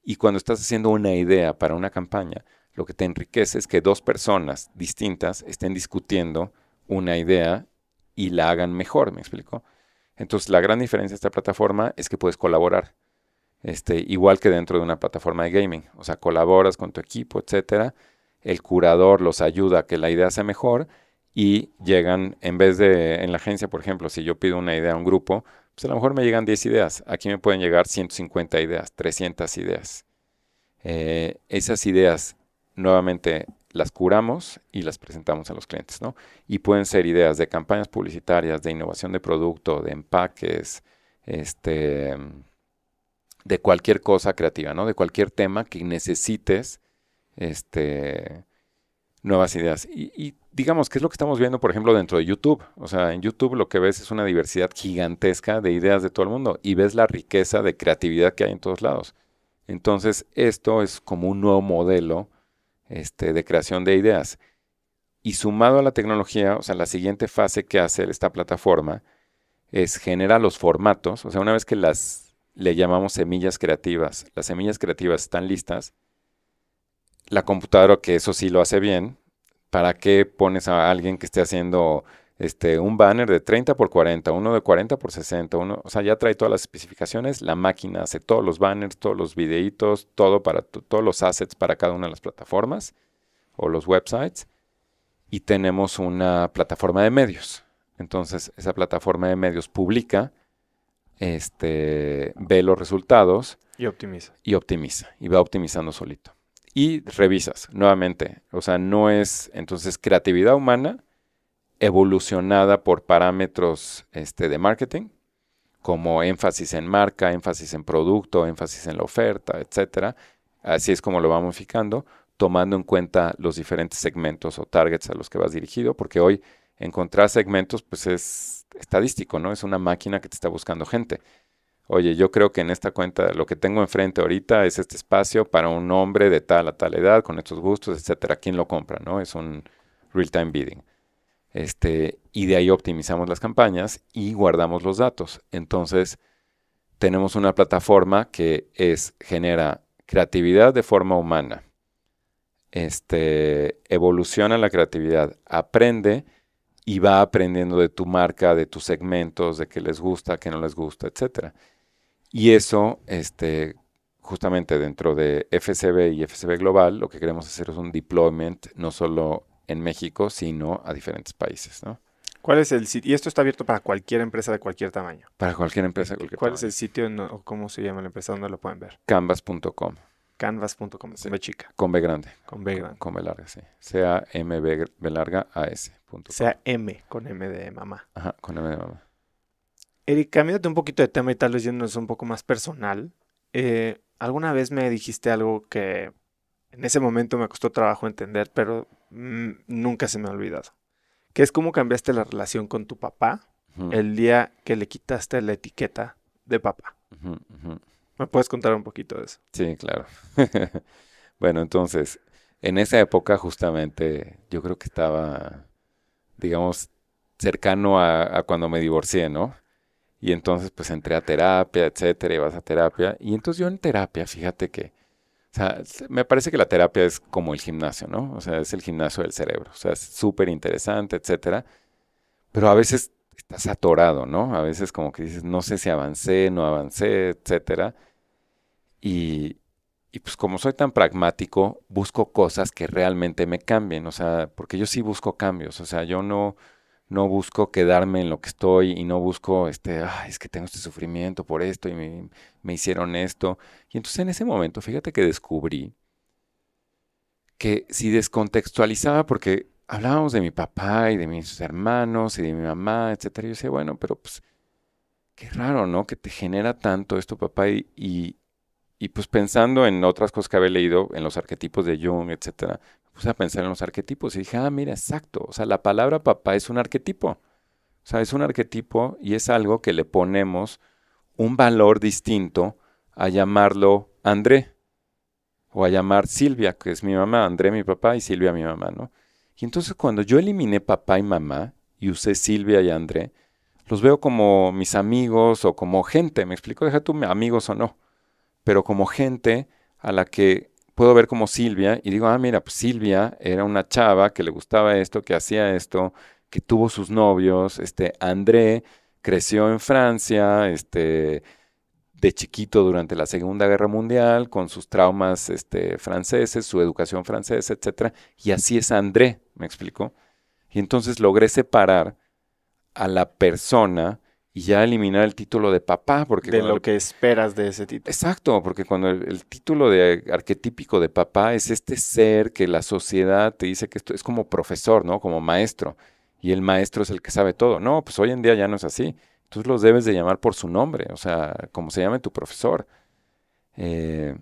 Y cuando estás haciendo una idea para una campaña, lo que te enriquece es que dos personas distintas estén discutiendo una idea y la hagan mejor, ¿me explico? Entonces, la gran diferencia de esta plataforma es que puedes colaborar. Este, igual que dentro de una plataforma de gaming. O sea, colaboras con tu equipo, etcétera el curador los ayuda a que la idea sea mejor y llegan, en vez de en la agencia, por ejemplo, si yo pido una idea a un grupo, pues a lo mejor me llegan 10 ideas, aquí me pueden llegar 150 ideas, 300 ideas. Eh, esas ideas nuevamente las curamos y las presentamos a los clientes, ¿no? Y pueden ser ideas de campañas publicitarias, de innovación de producto, de empaques, este, de cualquier cosa creativa, ¿no? De cualquier tema que necesites este, nuevas ideas. Y, digamos, ¿qué es lo que estamos viendo, por ejemplo, dentro de YouTube? O sea, en YouTube lo que ves es una diversidad gigantesca de ideas de todo el mundo y ves la riqueza de creatividad que hay en todos lados. Entonces, esto es como un nuevo modelo este, de creación de ideas. Y sumado a la tecnología, o sea, la siguiente fase que hace esta plataforma es generar los formatos. O sea, una vez que las le llamamos semillas creativas, las semillas creativas están listas, la computadora, que eso sí lo hace bien, ¿para qué pones a alguien que esté haciendo este, un banner de 30 por 40, uno de 40 por 60, uno, o sea, ya trae todas las especificaciones, la máquina hace todos los banners, todos los videitos, todo para todos los assets para cada una de las plataformas o los websites y tenemos una plataforma de medios. Entonces, esa plataforma de medios publica, este, ve los resultados y optimiza. Y optimiza y va optimizando solito y revisas nuevamente. O sea, no es entonces creatividad humana evolucionada por parámetros este, de marketing, como énfasis en marca, énfasis en producto, énfasis en la oferta, etc. Así es como lo vamos modificando, tomando en cuenta los diferentes segmentos o targets a los que vas dirigido, porque hoy encontrar segmentos pues es estadístico, ¿no? Es una máquina que te está buscando gente oye, yo creo que en esta cuenta lo que tengo enfrente ahorita es este espacio para un hombre de tal a tal edad, con estos gustos, etcétera. ¿Quién lo compra? ¿No? Es un real-time bidding. Este, y de ahí optimizamos las campañas y guardamos los datos. Entonces, tenemos una plataforma que es, genera creatividad de forma humana. Este, evoluciona la creatividad, aprende y va aprendiendo de tu marca, de tus segmentos, de qué les gusta, qué no les gusta, etcétera. Y eso, este, justamente dentro de FCB y FCB Global, lo que queremos hacer es un deployment no solo en México, sino a diferentes países, ¿no? ¿Cuál es el sitio? Y esto está abierto para cualquier empresa de cualquier tamaño. Para cualquier empresa de cualquier ¿Cuál tamaño. ¿Cuál es el sitio o cómo se llama la empresa? ¿Dónde lo pueden ver? Canvas.com. Canvas.com, con B chica. Con B grande. Con B grande. Con, B larga, sí. C-A-M-B larga A-S. m con M de mamá. Ajá, con M de mamá. Eric, cambiándote un poquito de tema y tal vez yéndonos un poco más personal. Eh, alguna vez me dijiste algo que en ese momento me costó trabajo entender, pero mm, nunca se me ha olvidado. Que es cómo cambiaste la relación con tu papá el día que le quitaste la etiqueta de papá. ¿Me puedes contar un poquito de eso? Sí, claro. bueno, entonces, en esa época justamente yo creo que estaba, digamos, cercano a cuando me divorcié, ¿no? Y entonces pues entré a terapia, etcétera, y vas a terapia. Y entonces yo en terapia, fíjate que, o sea, me parece que la terapia es como el gimnasio, ¿no? O sea, es el gimnasio del cerebro. O sea, es súper interesante, etcétera. Pero a veces estás atorado, ¿no? A veces como que dices, no sé si avancé, no avancé, etcétera. Y, y pues como soy tan pragmático, busco cosas que realmente me cambien, o sea, porque yo sí busco cambios, o sea, yo no, no busco quedarme en lo que estoy y no busco, este, es que tengo este sufrimiento por esto y me, hicieron esto. Y entonces en ese momento, fíjate que descubrí que si descontextualizaba, porque hablábamos de mi papá y de mis hermanos y de mi mamá, etcétera, yo decía, bueno, pero pues qué raro, ¿no? Que te genera tanto esto, papá, y, y, y pues pensando en otras cosas que había leído, en los arquetipos de Jung, etcétera, a pensar en los arquetipos y dije, ah, mira, exacto. O sea, la palabra papá es un arquetipo. O sea, es un arquetipo y es algo que le ponemos un valor distinto a llamarlo André o a llamar Silvia, que es mi mamá, André mi papá y Silvia mi mamá, ¿no? Y entonces cuando yo eliminé papá y mamá y usé Silvia y André, los veo como mis amigos o como gente, me explico, deja tú amigos o no, pero como gente a la que puedo ver como Silvia y digo, ah, mira, pues Silvia era una chava que le gustaba esto, que hacía esto, que tuvo sus novios, este, André creció en Francia, este, de chiquito durante la Segunda Guerra Mundial, con sus traumas este, franceses, su educación francesa, etcétera, Y así es André, me explico? Y entonces logré separar a la persona y ya eliminar el título de papá. Porque de lo que esperas de ese título. Exacto, porque cuando el, título de arquetípico de papá es este ser que la sociedad te dice que esto es como profesor, ¿no? Como maestro. Y el maestro es el que sabe todo. No, pues hoy en día ya no es así. Tú los debes de llamar por su nombre, o sea, como se llame tu profesor. Eh,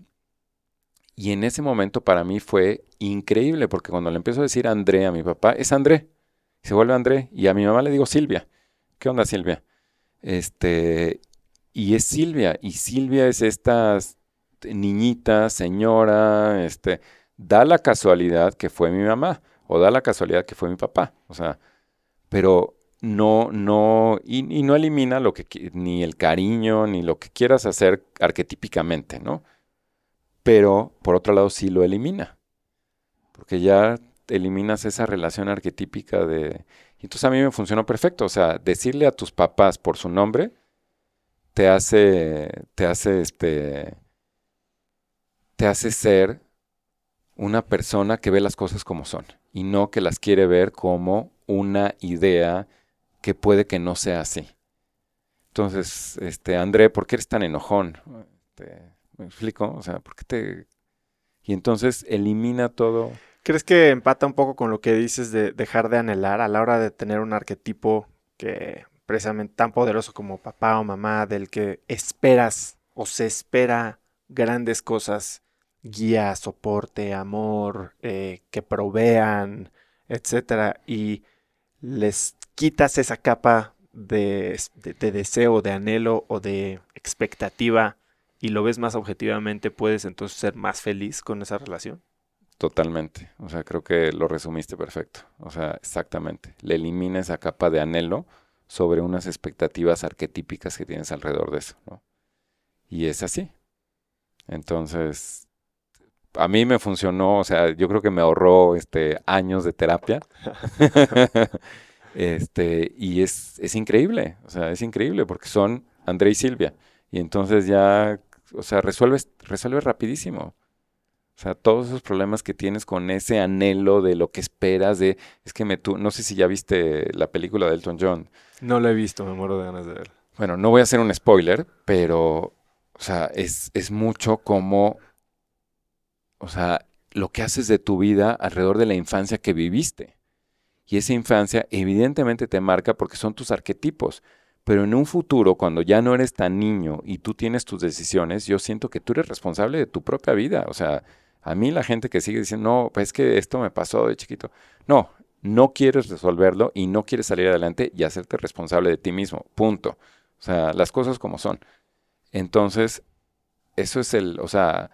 y en ese momento para mí fue increíble, porque cuando le empiezo a decir André a mi papá, es André. Se vuelve André. Y a mi mamá le digo Silvia. ¿Qué onda, Silvia? Este, y es Silvia, y Silvia es esta niñita, señora, este, da la casualidad que fue mi mamá, o da la casualidad que fue mi papá, o sea, pero no, no, y, no elimina lo que, ni el cariño, ni lo que quieras hacer arquetípicamente, ¿no? Pero, por otro lado, sí lo elimina, porque ya eliminas esa relación arquetípica de, y entonces a mí me funcionó perfecto. O sea, decirle a tus papás por su nombre te hace, te hace, este, te hace ser una persona que ve las cosas como son y no que las quiere ver como una idea que puede que no sea así. Entonces, este, André, ¿por qué eres tan enojón? ¿Te, ¿Me explico? O sea, ¿por qué te...? Y entonces elimina todo... ¿Crees que empata un poco con lo que dices de dejar de anhelar a la hora de tener un arquetipo que precisamente tan poderoso como papá o mamá, del que esperas o se espera grandes cosas, guía, soporte, amor, eh, que provean, etcétera, y les quitas esa capa de, deseo, de anhelo o de expectativa y lo ves más objetivamente, puedes entonces ser más feliz con esa relación? Totalmente. O sea, creo que lo resumiste perfecto. O sea, exactamente. Le elimina esa capa de anhelo sobre unas expectativas arquetípicas que tienes alrededor de eso, ¿no? Y es así. Entonces, a mí me funcionó, o sea, yo creo que me ahorró este, años de terapia. este, y es, es increíble, o sea, es increíble porque son André y Silvia. Y entonces ya, o sea, resuelves, resuelves rapidísimo. O sea, todos esos problemas que tienes con ese anhelo de lo que esperas, de es que me tú, no sé si ya viste la película de Elton John. No la he visto, me muero de ganas de verla. Bueno, no voy a hacer un spoiler, pero, o sea, es, es mucho como, o sea, lo que haces de tu vida alrededor de la infancia que viviste. Y esa infancia evidentemente te marca porque son tus arquetipos. Pero en un futuro, cuando ya no eres tan niño y tú tienes tus decisiones, yo siento que tú eres responsable de tu propia vida. O sea, a mí la gente que sigue diciendo, no, pues es que esto me pasó de chiquito. No, no quieres resolverlo y no quieres salir adelante y hacerte responsable de ti mismo. Punto. O sea, las cosas como son. Entonces, eso es el, o sea,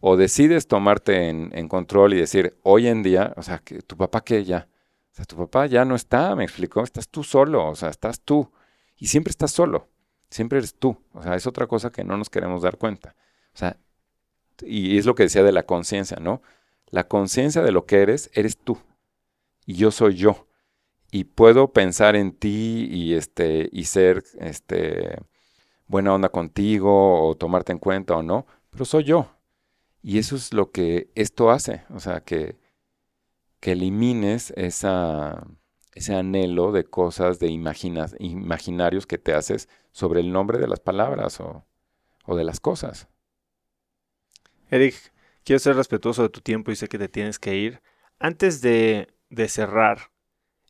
o decides tomarte en, control y decir, hoy en día, o sea, que tu papá que ya, o sea, tu papá ya no está, me explicó, estás tú solo, o sea, estás tú. Y siempre estás solo, siempre eres tú. O sea, es otra cosa que no nos queremos dar cuenta. O sea, y es lo que decía de la conciencia, ¿no? La conciencia de lo que eres, eres tú. Y yo soy yo. Y puedo pensar en ti y, este, y ser este, buena onda contigo o tomarte en cuenta o no, pero soy yo. Y eso es lo que esto hace, o sea, que, que elimines esa, ese anhelo de cosas, de imaginarios que te haces sobre el nombre de las palabras o, o de las cosas. Eric, quiero ser respetuoso de tu tiempo y sé que te tienes que ir. Antes de, de cerrar,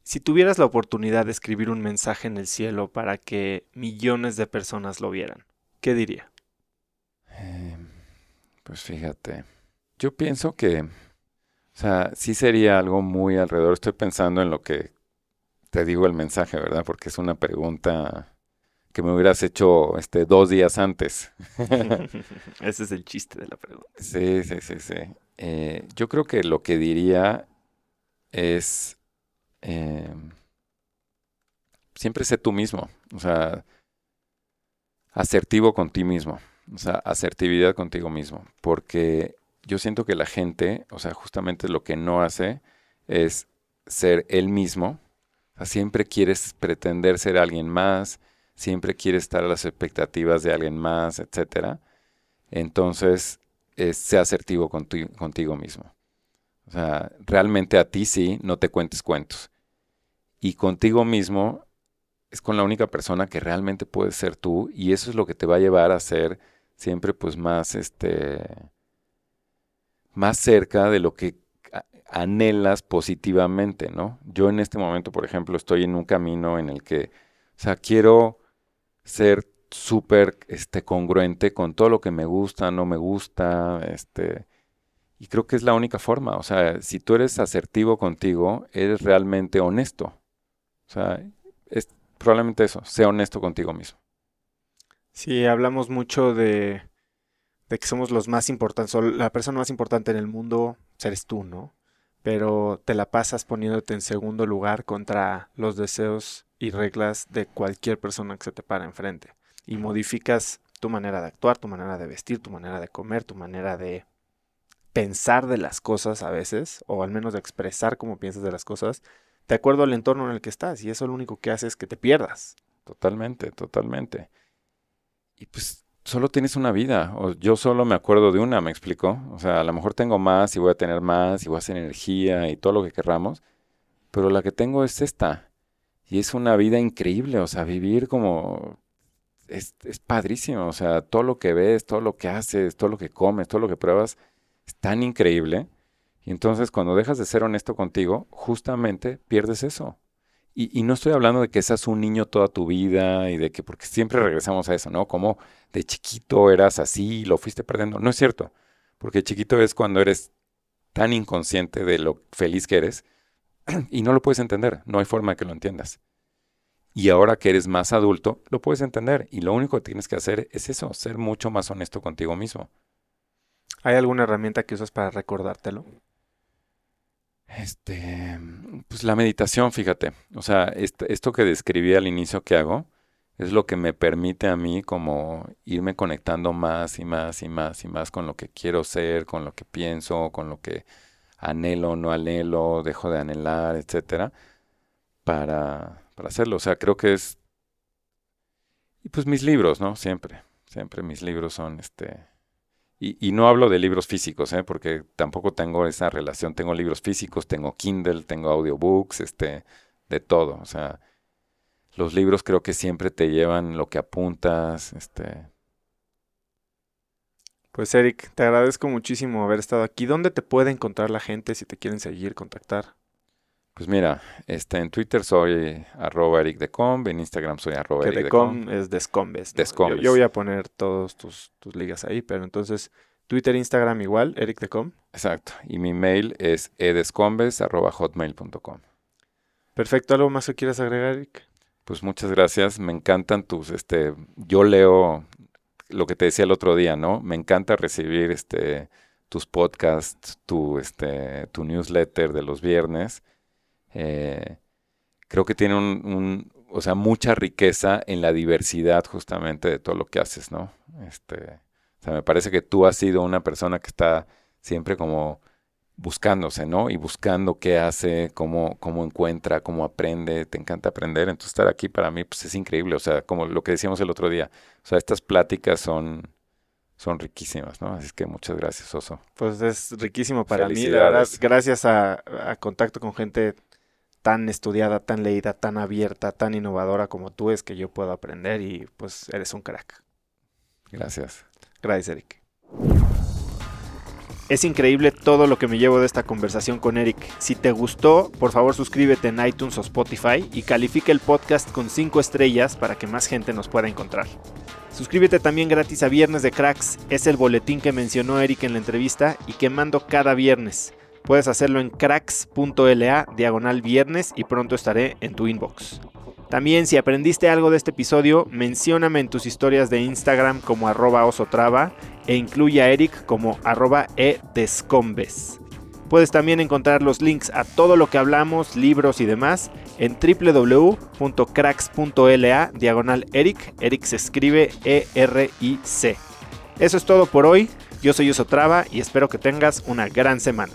si tuvieras la oportunidad de escribir un mensaje en el cielo para que millones de personas lo vieran, ¿qué diría? Eh, pues fíjate, yo pienso que, o sea, sí sería algo muy alrededor. Estoy pensando en lo que te digo el mensaje, ¿verdad? Porque es una pregunta que me hubieras hecho este, dos días antes. Ese es el chiste de la pregunta. Sí, sí, sí, sí. Eh, yo creo que lo que diría es, em, siempre sé tú mismo, o sea, asertivo con ti mismo, o sea, asertividad contigo mismo, porque yo siento que la gente, o sea, justamente lo que no hace es ser él mismo, o sea, siempre quieres pretender ser alguien más, siempre quiere estar a las expectativas de alguien más, etc. Entonces, sea asertivo contigo, contigo mismo. O sea, realmente a ti sí, no te cuentes cuentos. Y contigo mismo es con la única persona que realmente puedes ser tú y eso es lo que te va a llevar a ser siempre pues más este más cerca de lo que anhelas positivamente, ¿no? Yo en este momento, por ejemplo, estoy en un camino en el que, o sea, quiero ser súper este, congruente con todo lo que me gusta, no me gusta, este, y creo que es la única forma, o sea, si tú eres asertivo contigo, eres realmente honesto, o sea, es probablemente eso, sea honesto contigo mismo. Sí, hablamos mucho de, que somos los más importantes, la persona más importante en el mundo eres tú, ¿no? Pero te la pasas poniéndote en segundo lugar contra los deseos y reglas de cualquier persona que se te para enfrente. Y modificas tu manera de actuar, tu manera de vestir, tu manera de comer, tu manera de pensar de las cosas a veces, o al menos de expresar cómo piensas de las cosas, de acuerdo al entorno en el que estás. Y eso lo único que hace es que te pierdas. Totalmente, totalmente. Y pues solo tienes una vida. O yo solo me acuerdo de una, me explico. O sea, a lo mejor tengo más y voy a tener más y voy a hacer energía y todo lo que querramos. Pero la que tengo es esta y es una vida increíble, o sea, vivir como es, padrísimo, o sea, todo lo que ves, todo lo que haces, todo lo que comes, todo lo que pruebas, es tan increíble. Y entonces cuando dejas de ser honesto contigo, justamente pierdes eso. Y, y no estoy hablando de que seas un niño toda tu vida y de que, porque siempre regresamos a eso, ¿no? Como de chiquito eras así, lo fuiste perdiendo. No es cierto, porque chiquito es cuando eres tan inconsciente de lo feliz que eres y no lo puedes entender, no hay forma de que lo entiendas. Y ahora que eres más adulto, lo puedes entender y lo único que tienes que hacer es eso, ser mucho más honesto contigo mismo. ¿Hay alguna herramienta que usas para recordártelo? Este, pues la meditación, fíjate. O sea, esto que describí al inicio que hago es lo que me permite a mí como irme conectando más y más y más y más con lo que quiero ser, con lo que pienso, con lo que anhelo, no anhelo, dejo de anhelar, etcétera, para, para hacerlo. O sea, creo que es. Y pues mis libros, ¿no? Siempre. Siempre mis libros son este. Y, y, no hablo de libros físicos, ¿eh? porque tampoco tengo esa relación. Tengo libros físicos, tengo Kindle, tengo audiobooks, este, de todo. O sea, los libros creo que siempre te llevan lo que apuntas, este, pues Eric, te agradezco muchísimo haber estado aquí. ¿Dónde te puede encontrar la gente si te quieren seguir, contactar? Pues mira, este, en Twitter soy arroba Eric en Instagram soy arroba que es Descombes. Descombes. Yo, voy a poner todos tus, ligas ahí, pero entonces Twitter, Instagram igual, Eric Exacto. Y mi mail es edescombes arroba hotmail.com. Perfecto. ¿Algo más que quieras agregar, Eric? Pues muchas gracias. Me encantan tus, este, yo leo lo que te decía el otro día, ¿no? Me encanta recibir este, tus podcasts, tu, este, tu newsletter de los viernes. Eh, creo que tiene un, o sea, mucha riqueza en la diversidad justamente de todo lo que haces, ¿no? Este, o sea, me parece que tú has sido una persona que está siempre como buscándose, ¿no? Y buscando qué hace, cómo, cómo encuentra, cómo aprende, te encanta aprender. Entonces estar aquí para mí pues, es increíble, o sea, como lo que decíamos el otro día, o sea, estas pláticas son, son riquísimas, ¿no? Así que muchas gracias, Oso. Pues es riquísimo para mí, la verdad, gracias a, a contacto con gente tan estudiada, tan leída, tan abierta, tan innovadora como tú es que yo puedo aprender y pues eres un crack. Gracias. Gracias, Eric. Es increíble todo lo que me llevo de esta conversación con Eric. Si te gustó, por favor suscríbete en iTunes o Spotify y califica el podcast con 5 estrellas para que más gente nos pueda encontrar. Suscríbete también gratis a Viernes de Cracks, es el boletín que mencionó Eric en la entrevista y que mando cada viernes. Puedes hacerlo en cracks.la diagonal viernes y pronto estaré en tu inbox. También si aprendiste algo de este episodio, mencióname en tus historias de Instagram como arroba osotrava e incluye a Eric como arroba edescombes. Puedes también encontrar los links a todo lo que hablamos, libros y demás en www.cracks.la diagonal Eric. Eric se escribe E-R-I-C. Eso es todo por hoy. Yo soy Osotrava y espero que tengas una gran semana.